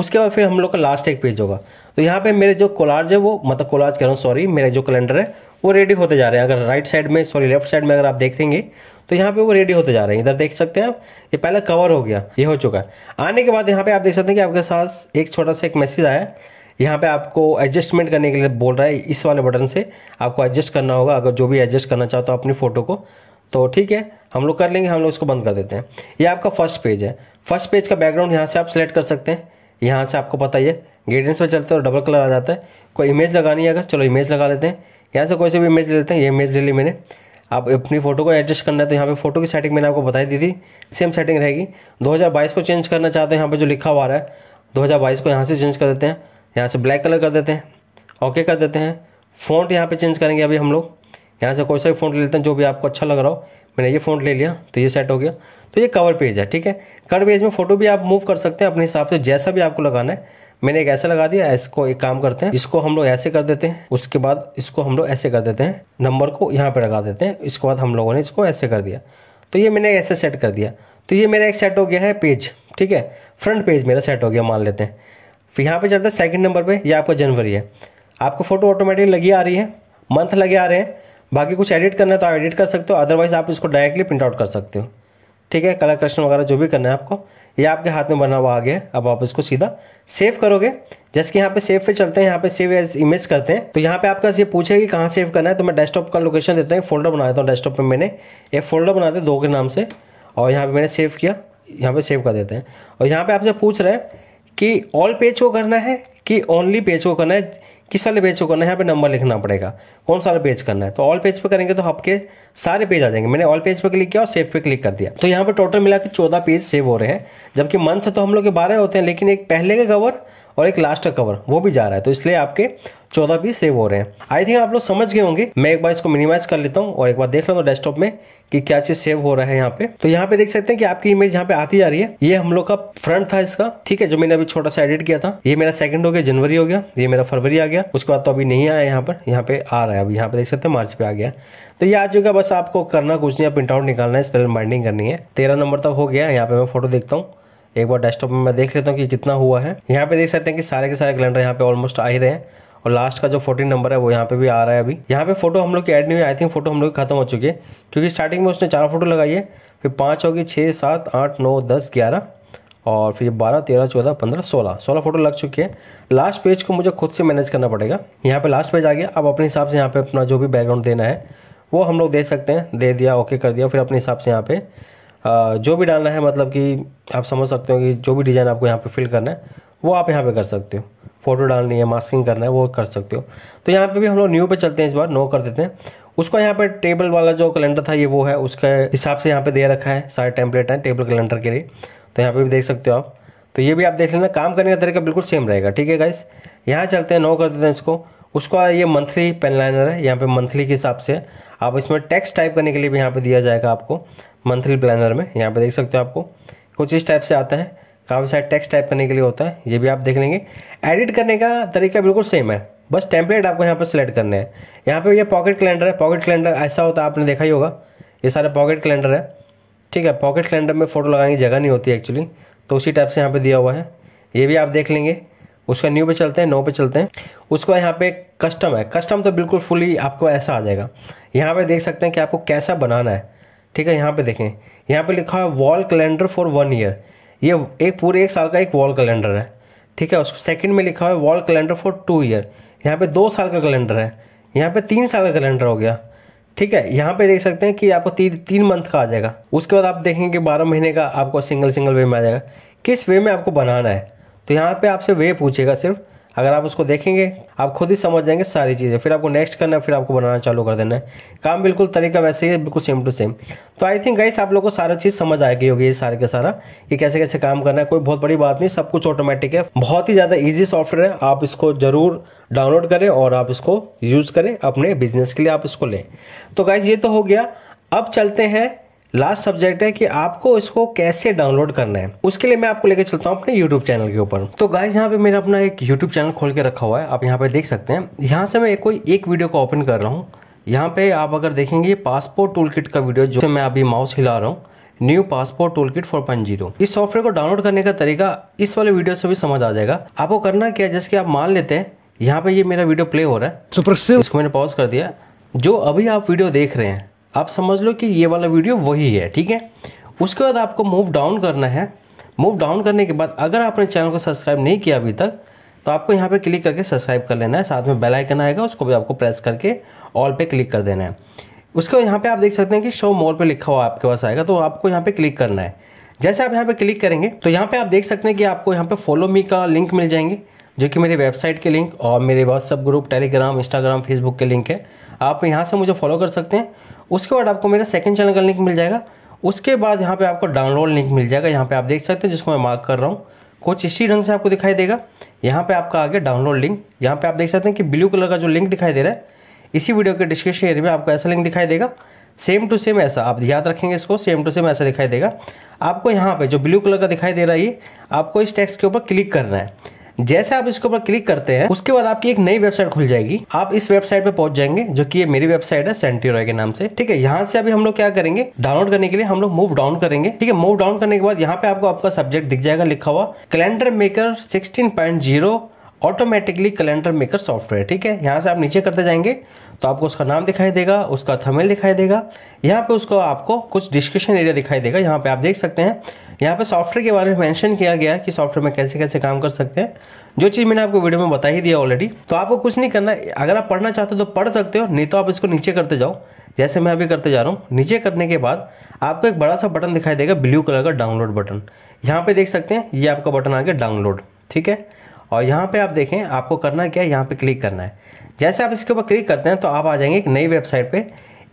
उसके बाद फिर हम लोग का लास्ट एक पेज होगा तो यहाँ पे मेरे जो कोलार्ज है वो मतलब कोलार्ज कह रहा हूँ सॉरी मेरे जो कैलेंडर है वो रेडी होते जा रहे हैं अगर राइट साइड में सॉरी लेफ्ट साइड में अगर आप देखेंगे तो यहाँ पे वो रेडी होते जा रहे हैं इधर देख सकते हैं आप ये पहला कवर हो गया ये हो चुका है आने के बाद यहाँ पे आप देख सकते हैं कि आपके साथ एक छोटा सा एक मैसेज आया यहाँ पे आपको एडजस्टमेंट करने के लिए बोल रहा है इस वाले बटन से आपको एडजस्ट करना होगा अगर जो भी एडजस्ट करना चाहते हो तो अपनी फ़ोटो को तो ठीक है हम लोग कर लेंगे हम लोग इसको बंद कर देते हैं ये आपका फर्स्ट पेज है फर्स्ट पेज का बैकग्राउंड यहाँ से आप सेलेक्ट कर सकते हैं यहाँ से आपको पता ही है गेडेंस में चलते हैं और डबल कलर आ जाता है कोई इमेज लगानी है अगर चलो इमेज लगा देते हैं यहाँ से कोई से भी इमेज ले लेते हैं ये इमेज ले ली मैंने आप अपनी फ़ोटो को एडजस्ट करना है तो यहाँ पे फोटो की सेटिंग मैंने आपको बताई दी थी सेम सेटिंग रहेगी 2022 को चेंज करना चाहते हैं यहाँ पे जो लिखा हुआ रहा है 2022 को यहाँ से चेंज कर देते हैं यहाँ से ब्लैक कलर कर देते हैं ओके कर देते हैं फोन यहाँ पे चेंज करेंगे अभी हम लोग यहाँ से कोई सा भी फोन ले लेते हैं जो भी आपको अच्छा लग रहा हो मैंने ये फ़ोन ले लिया तो ये सेट हो गया तो ये कवर पेज है ठीक है कवर पेज में फ़ोटो भी आप मूव कर सकते हैं अपने हिसाब से जैसा भी आपको लगाना है मैंने एक ऐसा लगा दिया इसको एक काम करते हैं इसको हम लोग ऐसे कर देते हैं उसके बाद इसको हम लोग ऐसे कर देते हैं नंबर को यहाँ पर लगा देते हैं इसके बाद हम लोगों ने इसको ऐसे कर दिया तो ये मैंने ऐसे सेट कर दिया तो ये मेरा एक सेट हो गया है पेज ठीक है फ्रंट पेज मेरा सेट हो गया मान लेते हैं फिर यहाँ पर चलते हैं सेकंड नंबर पर यह आपका जनवरी है आपको फ़ोटो ऑटोमेटिक लगी आ रही है मंथ लगे आ रहे हैं बाकी कुछ एडिट करना है तो आप एडिट कर सकते हो अदरवाइज आप इसको डायरेक्टली प्रिंट आउट कर सकते हो ठीक है कलर करेक्शन वगैरह जो भी करना है आपको ये आपके हाथ में बना हुआ आ गया अब आप इसको सीधा सेव करोगे जैसे कि यहाँ पे सेव पे चलते हैं यहाँ पे सेव एज इमेज करते हैं तो यहाँ पे आपका ये पूछे कि कहाँ सेव करना है तो मैं डेस्कटॉप का लोकेशन देता हूँ फोल्डर बना देता हूँ डेस्कटॉप पर मैंने एक फोल्डर बना दे दो के नाम से और यहाँ पर मैंने सेव किया यहाँ पर सेव कर देते हैं और यहाँ पर आपसे पूछ रहे हैं कि ऑल पेज को करना है कि ओनली पेज को करना है किस वाले पेज को करना है यहाँ पे नंबर लिखना पड़ेगा कौन सा पेज करना है तो ऑल पेज पे करेंगे तो आपके सारे पेज आ जाएंगे मैंने ऑल पेज पे क्लिक किया और सेव पे क्लिक कर दिया तो यहाँ पे टोटल मिला के चौदह पेज सेव हो रहे हैं जबकि मंथ तो हम लोग के बारह होते हैं लेकिन एक पहले का कवर और एक लास्ट का कवर वो भी जा रहा है तो इसलिए आपके चौदह पेज सेव हो रहे हैं आई थिंक आप लोग समझ गए होंगे मैं एक बार इसको मिनिमाइज कर लेता हूँ और एक बार देख लेता हूँ डेस्कटॉप में कि क्या चीज सेव हो रहा है यहाँ पे तो यहाँ पे देख सकते हैं कि आपकी इमेज यहाँ पे आती जा रही है ये हम लोग का फ्रंट था इसका ठीक है जो मैंने अभी छोटा सा एडिट किया था ये मेरा सेकंड हो गया गया जनवरी हो गया ये मेरा फरवरी आ गया उसके बाद तो अभी नहीं आया यहाँ पर यहाँ पे आ रहा है अब यहाँ पे देख सकते हैं मार्च पे आ गया तो ये आ चुका बस आपको करना कुछ नहीं प्रिंट आउट निकालना है स्पेल बाइंडिंग करनी है तेरह नंबर तक हो गया यहाँ पे मैं फोटो देखता हूँ एक बार डेस्कटॉप में मैं देख लेता हूँ कि कितना हुआ है यहाँ पे देख सकते हैं कि सारे के सारे कैलेंडर यहाँ पे ऑलमोस्ट आ ही रहे हैं और लास्ट का जो फोर्टीन नंबर है वो यहाँ पे भी आ रहा है अभी यहाँ पे फोटो हम लोग की ऐड नहीं हुई आई थिंक फोटो हम लोग खत्म हो चुकी है क्योंकि स्टार्टिंग में उसने चार फोटो लगाई है फिर पाँच होगी छः सात आठ नौ दस ग्यारह और फिर बारह तेरह चौदह पंद्रह सोलह सोलह फोटो लग चुके हैं लास्ट पेज को मुझे खुद से मैनेज करना पड़ेगा यहाँ पे लास्ट पेज आ गया अब अपने हिसाब से यहाँ पे अपना जो भी बैकग्राउंड देना है वो हम लोग दे सकते हैं दे दिया ओके कर दिया फिर अपने हिसाब से यहाँ पे जो भी डालना है मतलब कि आप समझ सकते हो कि जो भी डिज़ाइन आपको यहाँ पर फिल करना है वो आप यहाँ पर कर सकते हो फोटो डालनी है मास्किंग करना है वो कर सकते हो तो यहाँ पर भी हम लोग न्यू पे चलते हैं इस बार नो कर देते हैं उसको यहाँ पर टेबल वाला जो कैलेंडर था ये वो है उसके हिसाब से यहाँ पर दे रखा है सारे टेम्पलेट हैं टेबल कैलेंडर के लिए तो यहाँ पे भी देख सकते हो आप तो ये भी आप देख लेना काम करने का तरीका बिल्कुल सेम रहेगा ठीक है गाइस यहाँ चलते हैं नो कर देते हैं इसको उसको ये मंथली पेन लाइनर है यहाँ पे मंथली के हिसाब से आप इसमें टैक्स टाइप करने के लिए भी यहाँ पे दिया जाएगा आपको मंथली प्लानर में यहाँ पे देख सकते हो आपको कुछ इस टाइप से आता है काफ़ी सारे टैक्स टाइप करने के लिए होता है ये भी आप देख लेंगे एडिट करने का तरीका बिल्कुल सेम है बस टेम्पलेट आपको यहाँ पर सिलेक्ट करने हैं यहाँ पे यह पॉकेट कैलेंडर है पॉकेट कैलेंडर ऐसा होता है आपने देखा ही होगा ये सारे पॉकेट कैलेंडर है ठीक है पॉकेट कैलेंडर में फ़ोटो लगाने की जगह नहीं होती एक्चुअली तो उसी टाइप से यहाँ पे दिया हुआ है ये भी आप देख लेंगे उसका न्यू पे चलते हैं नो पे चलते हैं उसके बाद यहाँ पे कस्टम है कस्टम तो बिल्कुल फुली आपको ऐसा आ जाएगा यहाँ पे देख सकते हैं कि आपको कैसा बनाना है ठीक है यहाँ पे देखें यहाँ पे लिखा है wall calendar for one year ये एक पूरे एक साल का एक वॉल कैलेंडर है ठीक है उसको सेकेंड में लिखा हुआ है wall calendar for two year यहाँ पर दो साल का कैलेंडर है यहाँ पर तीन साल का कैलेंडर हो गया ठीक है यहाँ पे देख सकते हैं कि आपको ती, तीन मंथ का आ जाएगा उसके बाद आप देखेंगे बारह महीने का आपको सिंगल सिंगल वे में आ जाएगा किस वे में आपको बनाना है तो यहाँ पे आपसे वे पूछेगा सिर्फ अगर आप उसको देखेंगे आप खुद ही समझ जाएंगे सारी चीज़ें फिर आपको नेक्स्ट करना है फिर आपको बनाना चालू कर देना है काम बिल्कुल तरीका वैसे ही है बिल्कुल सेम टू सेम तो आई थिंक गाइस आप लोग को सारा चीज़ समझ आएगी होगी ये सारे का सारा कि कैसे कैसे काम करना है कोई बहुत बड़ी बात नहीं सब कुछ ऑटोमेटिक है बहुत ही ज़्यादा ईजी सॉफ्टवेयर है आप इसको ज़रूर डाउनलोड करें और आप इसको यूज़ करें अपने बिजनेस के लिए आप इसको लें तो गाइज ये तो हो गया अब चलते हैं लास्ट सब्जेक्ट है कि आपको इसको कैसे डाउनलोड करना है उसके लिए मैं आपको लेकर चलता हूँ अपने यूट्यूब चैनल के ऊपर तो गाइज यहाँ पे मेरा अपना एक यूट्यूब चैनल खोल के रखा हुआ है आप यहाँ पे देख सकते हैं यहाँ से मैं कोई एक वीडियो को ओपन कर रहा हूँ यहाँ पे आप अगर देखेंगे पासपोर्ट टूल किट का वीडियो जो मैं अभी माउस हिला रहा हूँ new passport tool kit four point zero इस सॉफ्टवेयर को डाउनलोड करने का तरीका इस वाले वीडियो से भी समझ आ जाएगा आपको करना क्या है जैसे कि आप मान लेते हैं यहाँ पे ये मेरा वीडियो प्ले हो रहा है इसको मैंने पॉज कर दिया जो अभी आप वीडियो देख रहे हैं आप समझ लो कि ये वाला वीडियो वही है ठीक है उसके बाद आपको मूव डाउन करना है मूव डाउन करने के बाद अगर आपने चैनल को सब्सक्राइब नहीं किया अभी तक तो आपको यहाँ पे क्लिक करके सब्सक्राइब कर लेना है साथ में बेल आइकन आएगा उसको भी आपको प्रेस करके ऑल पे क्लिक कर देना है उसके बाद यहाँ पे आप देख सकते हैं कि शो मोर पे लिखा हुआ आपके पास आएगा तो आपको यहाँ पे क्लिक करना है जैसे आप यहाँ पे क्लिक करेंगे तो यहाँ पे आप देख सकते हैं कि आपको यहाँ पे फॉलो मी का लिंक मिल जाएंगे जो कि मेरी वेबसाइट के लिंक और मेरे WhatsApp group Telegram Instagram Facebook के लिंक है आप यहाँ से मुझे फॉलो कर सकते हैं उसके बाद आपको मेरा सेकंड चैनल का लिंक मिल जाएगा उसके बाद यहाँ पर आपको डाउनलोड लिंक मिल जाएगा यहाँ पर आप देख सकते हैं जिसको मैं मार्क कर रहा हूँ कुछ इसी ढंग से आपको दिखाई देगा यहाँ पे आपका आगे डाउनलोड लिंक यहाँ पे आप देख सकते हैं कि ब्लू कलर का जो लिंक दिखाई दे रहा है इसी वीडियो के डिस्क्रिप्शन एरिया में आपको ऐसा लिंक दिखाई देगा सेम टू सेम ऐसा आप याद रखेंगे इसको सेम टू सेम ऐसा दिखाई देगा आपको यहाँ पे जो ब्लू कलर का दिखाई दे रहा है ये आपको इस टेक्स्ट के ऊपर क्लिक करना है जैसे आप इसके ऊपर क्लिक करते हैं उसके बाद आपकी एक नई वेबसाइट खुल जाएगी आप इस वेबसाइट पे पहुंच जाएंगे जो कि ये मेरी वेबसाइट है रॉय के नाम से ठीक है यहाँ से अभी हम लोग क्या करेंगे डाउनलोड करने के लिए हम लोग मूव डाउन करेंगे ठीक है मूव डाउन करने के बाद यहाँ पे आपको आपका सब्जेक्ट दिख जाएगा लिखा हुआ calendar maker sixteen automatically calendar maker software ठीक है यहाँ से आप नीचे करते जाएंगे तो आपको उसका नाम दिखाई देगा उसका थमेल दिखाई देगा यहाँ पे उसको आपको कुछ डिस्क्रिप्शन एरिया दिखाई देगा यहाँ पे आप देख सकते हैं यहाँ पे सॉफ्टवेयर के बारे में मेंशन किया गया है कि सॉफ्टवेयर में कैसे कैसे काम कर सकते हैं जो चीज़ मैंने आपको वीडियो में बता ही दिया ऑलरेडी तो आपको कुछ नहीं करना अगर आप पढ़ना चाहते हो तो पढ़ सकते हो नहीं तो आप इसको नीचे करते जाओ जैसे मैं अभी करते जा रहा हूँ नीचे करने के बाद आपको एक बड़ा सा बटन दिखाई देगा ब्लू कलर का डाउनलोड बटन यहाँ पर देख सकते हैं ये आपका बटन आ गया डाउनलोड ठीक है और यहाँ पे आप देखें आपको करना क्या है यहाँ पे क्लिक करना है जैसे आप इसके ऊपर क्लिक करते हैं तो आप आ जाएंगे एक नई वेबसाइट पे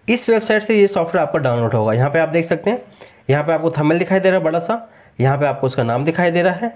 इस वेबसाइट से ये सॉफ्टवेयर आपका डाउनलोड होगा यहाँ पे आप देख सकते हैं यहाँ पे आपको थंबनेल दिखाई दे रहा है बड़ा सा यहाँ पे आपको उसका नाम दिखाई दे रहा है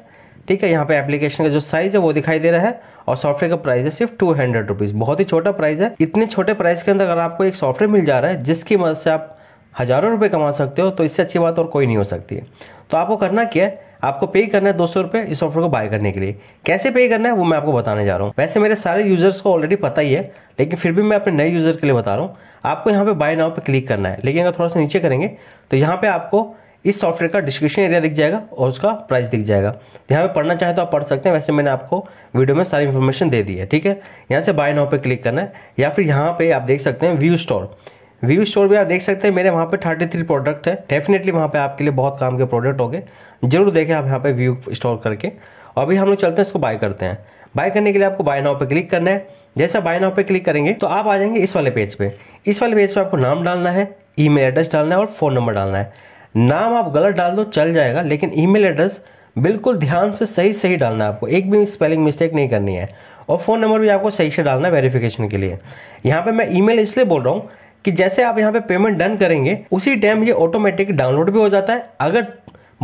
ठीक है यहाँ पे एप्लीकेशन का जो साइज़ है वो दिखाई दे रहा है और सॉफ्टवेयर का प्राइस है सिर्फ टू हंड्रेड रुपीज़ बहुत ही छोटा प्राइस है इतने छोटे प्राइस के अंदर अगर आपको एक सॉफ्टवेयर मिल जा रहा है जिसकी मदद से आप हज़ारों रुपये कमा सकते हो तो इससे अच्छी बात और कोई नहीं हो सकती है तो आपको करना क्या है आपको पे करना है दो सौ रुपये इस सॉफ्टवेयर को बाय करने के लिए कैसे पे करना है वो मैं आपको बताने जा रहा हूँ वैसे मेरे सारे यूजर्स को ऑलरेडी पता ही है लेकिन फिर भी मैं अपने नए यूजर के लिए बता रहा हूँ आपको यहाँ पे बाय नाउ पे क्लिक करना है लेकिन अगर थोड़ा सा नीचे करेंगे तो यहाँ पे आपको इस सॉफ्टवेयर का डिस्क्रिप्शन एरिया दिख जाएगा और उसका प्राइस दिख जाएगा तो यहाँ पे पढ़ना चाहे तो आप पढ़ सकते हैं वैसे मैंने आपको वीडियो में सारी इन्फॉर्मेशन दे दी है ठीक है यहाँ से बाय नाउ पे क्लिक करना है या फिर यहाँ पे आप देख सकते हैं व्यू स्टोर व्यू स्टोर भी आप देख सकते हैं मेरे वहाँ पे 33 प्रोडक्ट है डेफिनेटली वहाँ पे आपके लिए बहुत काम के प्रोडक्ट होंगे जरूर देखें आप यहाँ पे व्यू स्टोर करके और अभी हम लोग चलते हैं इसको बाय करते हैं बाय करने के लिए आपको बाय नाव पे क्लिक करना है जैसा बाय नाव पे क्लिक करेंगे तो आप आ जाएंगे इस वाले पेज पे इस वाले पेज पे आपको नाम डालना है ई एड्रेस डालना है और फ़ोन नंबर डालना है नाम आप गलत डाल दो चल जाएगा लेकिन ई एड्रेस बिल्कुल ध्यान से सही सही डालना है आपको एक भी स्पेलिंग मिस्टेक नहीं करनी है और फ़ोन नंबर भी आपको सही से डालना है वेरिफिकेशन के लिए यहाँ पे मैं ईमेल इसलिए बोल रहा हूँ कि जैसे आप यहाँ पे पेमेंट डन करेंगे उसी टाइम ये ऑटोमेटिक डाउनलोड भी हो जाता है अगर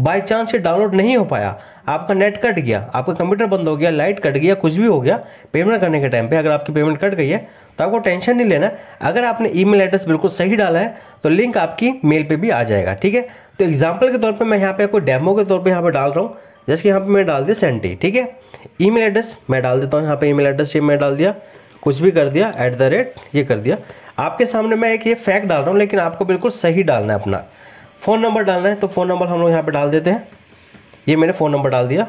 बाय चांस ये डाउनलोड नहीं हो पाया आपका नेट कट गया आपका कंप्यूटर बंद हो गया लाइट कट गया कुछ भी हो गया पेमेंट करने के टाइम पे अगर आपकी पेमेंट कट गई है तो आपको टेंशन नहीं लेना अगर आपने ईमेल एड्रेस बिल्कुल सही डाला है तो लिंक आपकी मेल पे भी आ जाएगा ठीक है तो एग्जाम्पल के तौर पर मैं यहाँ पे कोई डेमो के तौर पर यहाँ पर डाल रहा हूँ जैसे कि यहाँ पर मैं डाल दिया सेंटी ठीक है ई एड्रेस मैं डाल देता हूँ यहाँ पर ई एड्रेस ये मैं डाल दिया कुछ भी कर दिया एट द रेट ये कर दिया आपके सामने मैं एक ये फैक्ट डाल रहा हूँ लेकिन आपको बिल्कुल सही डालना है अपना फ़ोन नंबर डालना है तो फ़ोन नंबर हम लोग यहाँ पर डाल देते हैं ये मैंने फ़ोन नंबर डाल दिया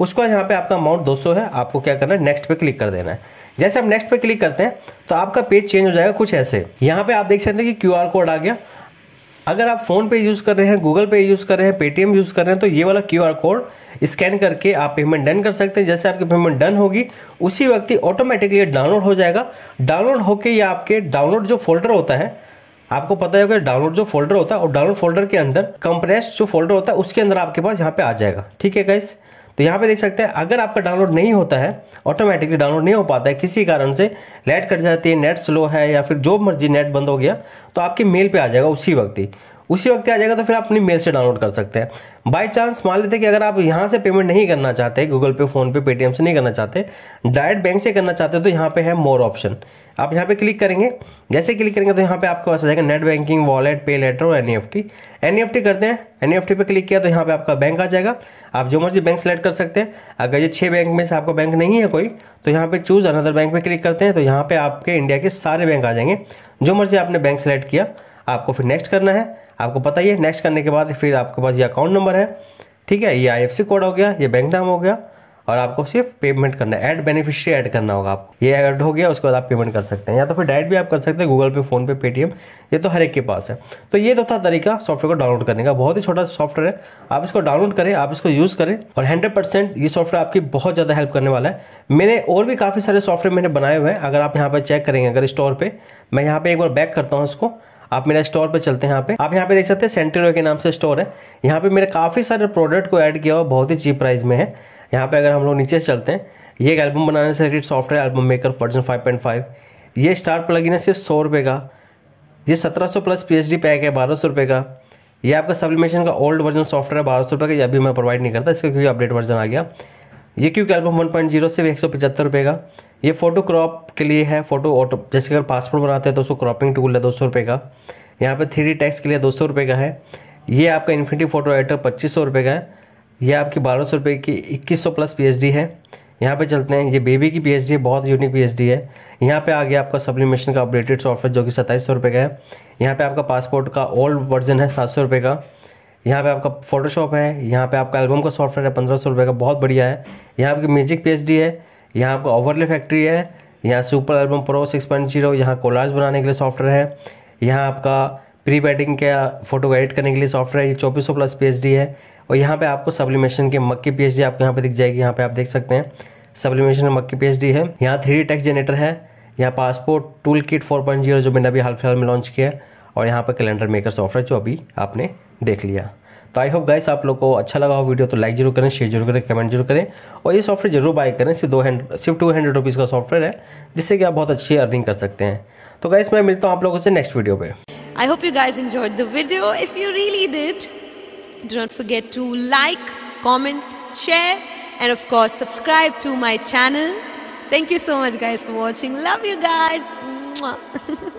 उसको यहाँ पे आपका अमाउंट 200 है आपको क्या करना है नेक्स्ट पे क्लिक कर देना है जैसे आप नेक्स्ट पे क्लिक करते हैं तो आपका पेज चेंज हो जाएगा कुछ ऐसे यहाँ पे आप देख सकते हैं कि क्यू कोड आ गया अगर आप फ़ोन पे यूज़ कर रहे हैं गूगल पे यूज़ कर रहे हैं पेटीएम यूज़ कर रहे हैं तो ये वाला क्यू कोड स्कैन करके आप पेमेंट डन कर सकते हैं जैसे आपकी पेमेंट डन होगी उसी वक्त ही ऑटोमेटिकली डाउनलोड हो जाएगा डाउनलोड होकर या आपके डाउनलोड जो फोल्डर होता है आपको पता होगा डाउनलोड जो फोल्डर होता है और डाउनलोड फोल्डर के अंदर कंप्रेस जो फोल्डर होता है उसके अंदर आपके पास यहाँ पे आ जाएगा ठीक है गाइस तो यहाँ पे देख सकते हैं अगर आपका डाउनलोड नहीं होता है ऑटोमेटिकली डाउनलोड नहीं हो पाता है किसी कारण से लाइट कट जाती है नेट स्लो है या फिर जो मर्जी नेट बंद हो गया तो आपके मेल पे आ जाएगा उसी वक्त ही उसी वक्त आ जाएगा तो फिर आप अपनी मेल से डाउनलोड कर सकते हैं बाई चांस मान लेते कि अगर आप यहाँ से पेमेंट नहीं करना चाहते गूगल पे फोन पे पेटीएम से नहीं करना चाहते डायरेक्ट बैंक से करना चाहते हैं तो यहाँ पे है मोर ऑप्शन आप यहाँ पे क्लिक करेंगे जैसे क्लिक करेंगे तो यहाँ पे आपके पास आ जाएगा net banking wallet pay later और एन ई e e करते हैं एन e पे क्लिक किया तो यहाँ पे आपका बैंक आ जाएगा आप जो मर्जी बैंक सेलेक्ट कर सकते हैं अगर ये छः बैंक में से आपका बैंक नहीं है कोई तो यहाँ पे चूज अनदर बैंक पे क्लिक करते हैं तो यहाँ पे आपके इंडिया के सारे बैंक आ जाएंगे जो मर्जी आपने बैंक सेलेक्ट किया आपको फिर नेक्स्ट करना है आपको पता ही है नेक्स्ट करने के बाद फिर आपके पास ये अकाउंट नंबर है ठीक है ये आई कोड हो गया ये बैंक नाम हो गया और आपको सिर्फ पेमेंट करना है ऐड बेनिफिशियरी ऐड करना होगा आपको ये ऐड हो गया उसके बाद आप पेमेंट कर सकते हैं या तो फिर डायरेक्ट भी आप कर सकते हैं गूगल पे फोन पे पेटीएम ये तो हर एक के पास है तो ये तो था तरीका सॉफ्टवेयर को डाउनलोड करने का बहुत ही छोटा सॉफ्टवेयर है आप इसको डाउनलोड करें आप इसको यूज़ करें और हंड्रेड परसेंट ये सॉफ्टवेयर आपकी बहुत ज़्यादा हेल्प करने वाला है मैंने और भी काफ़ी सारे सॉफ्टवेयर मैंने बनाए हुए हैं अगर आप यहाँ पर चेक करेंगे अगर स्टोर पर मैं यहाँ पर एक बार बैक करता हूँ इसको आप मेरा स्टोर पर चलते हैं यहाँ पे आप यहाँ पे देख सकते हैं सेंटेनो के नाम से स्टोर है यहाँ पे मेरे काफ़ी सारे प्रोडक्ट को ऐड किया हुआ बहुत ही चीप प्राइस में है यहाँ पे अगर हम लोग नीचे चलते हैं ये एक एल्बम बनाने से related software album maker version 5.5 ये स्टार इन है सिर्फ सौ रुपये का ये 1700 प्लस पी पैक है बारह सौ रुपये का ये आपका सब्लिमेशन का ओल्ड वर्जन सॉफ्टवेयर है बारह सौ रुपये का ये अभी मैं प्रोवाइड नहीं करता इसका क्योंकि अपडेट वर्जन आ गया ये क्योंकि एल्बम 1.0 से भी एक सौ का ये फोटो क्रॉप के लिए है फोटो ऑटो जैसे अगर पासपोर्ट बनाते हैं तो उसको क्रॉपिंग टूल है दो सौ रुपये का यहाँ पे थ्री टैक्स के लिए दो सौ रुपये का है ये आपका इन्फिनिटी फोटो एडिटर पच्चीस सौ रुपये का है ये आपकी बारह सौ रुपये की इक्कीस सौ प्लस पी है यहाँ पे चलते हैं ये बेबी की पी है बहुत यूनिक पी है यहाँ पे आ गया आपका सप्लीमेशन का अपडेटेड सॉफ्टवेयर जो कि सत्ताईस सौ रुपये का है यहाँ पे आपका पासपोर्ट का ओल्ड वर्जन है सात सौ रुपये का यहाँ पे आपका फोटोशॉप है यहाँ पे आपका एल्बम का सॉफ्टवेयर है पंद्रह सौ रुपये का बहुत बढ़िया है यहाँ आपकी म्यूजिक पी है यहाँ आपका ओवरले फैक्ट्री है यहाँ super album pro six point zero यहाँ कोलाज बनाने के लिए सॉफ्टवेयर है यहाँ आपका प्री वेडिंग का फोटो एडिट करने के लिए सॉफ्टवेयर है ये चौबीस सौ प्लस पी है और यहाँ पे आपको सब्लिमेशन के मक्की पी आपको यहाँ पर दिख जाएगी यहाँ पर आप देख सकते हैं सब्लिमेशन मक्की पी है यहाँ थ्री टेक्स जनरेटर है यहाँ passport tool kit four point zero जो मैंने अभी हाल फिलहाल में लॉन्च किया है और यहाँ पर कैलेंडर मेकर सॉफ्टवेयर जो अभी आपने देख लिया तो आई होप गाइस आप लोग को अच्छा लगा हो वीडियो तो लाइक जरूर करें शेयर जरूर करें कमेंट जरूर करें और ये सॉफ्टवेयर जरूर बाय करें सिर्फ दो हंड्रेड सिर्फ टू हंड्रेड रुपीज़ का सॉफ्टवेयर है जिससे कि आप बहुत अच्छी अर्निंग कर सकते हैं तो गाइस मैं मिलता हूँ आप लोगों से नेक्स्ट वीडियो पे I hope you guys enjoy the video if you really did don't not forget to like comment share and of course subscribe to my channel thank you so much guys for watching love you guys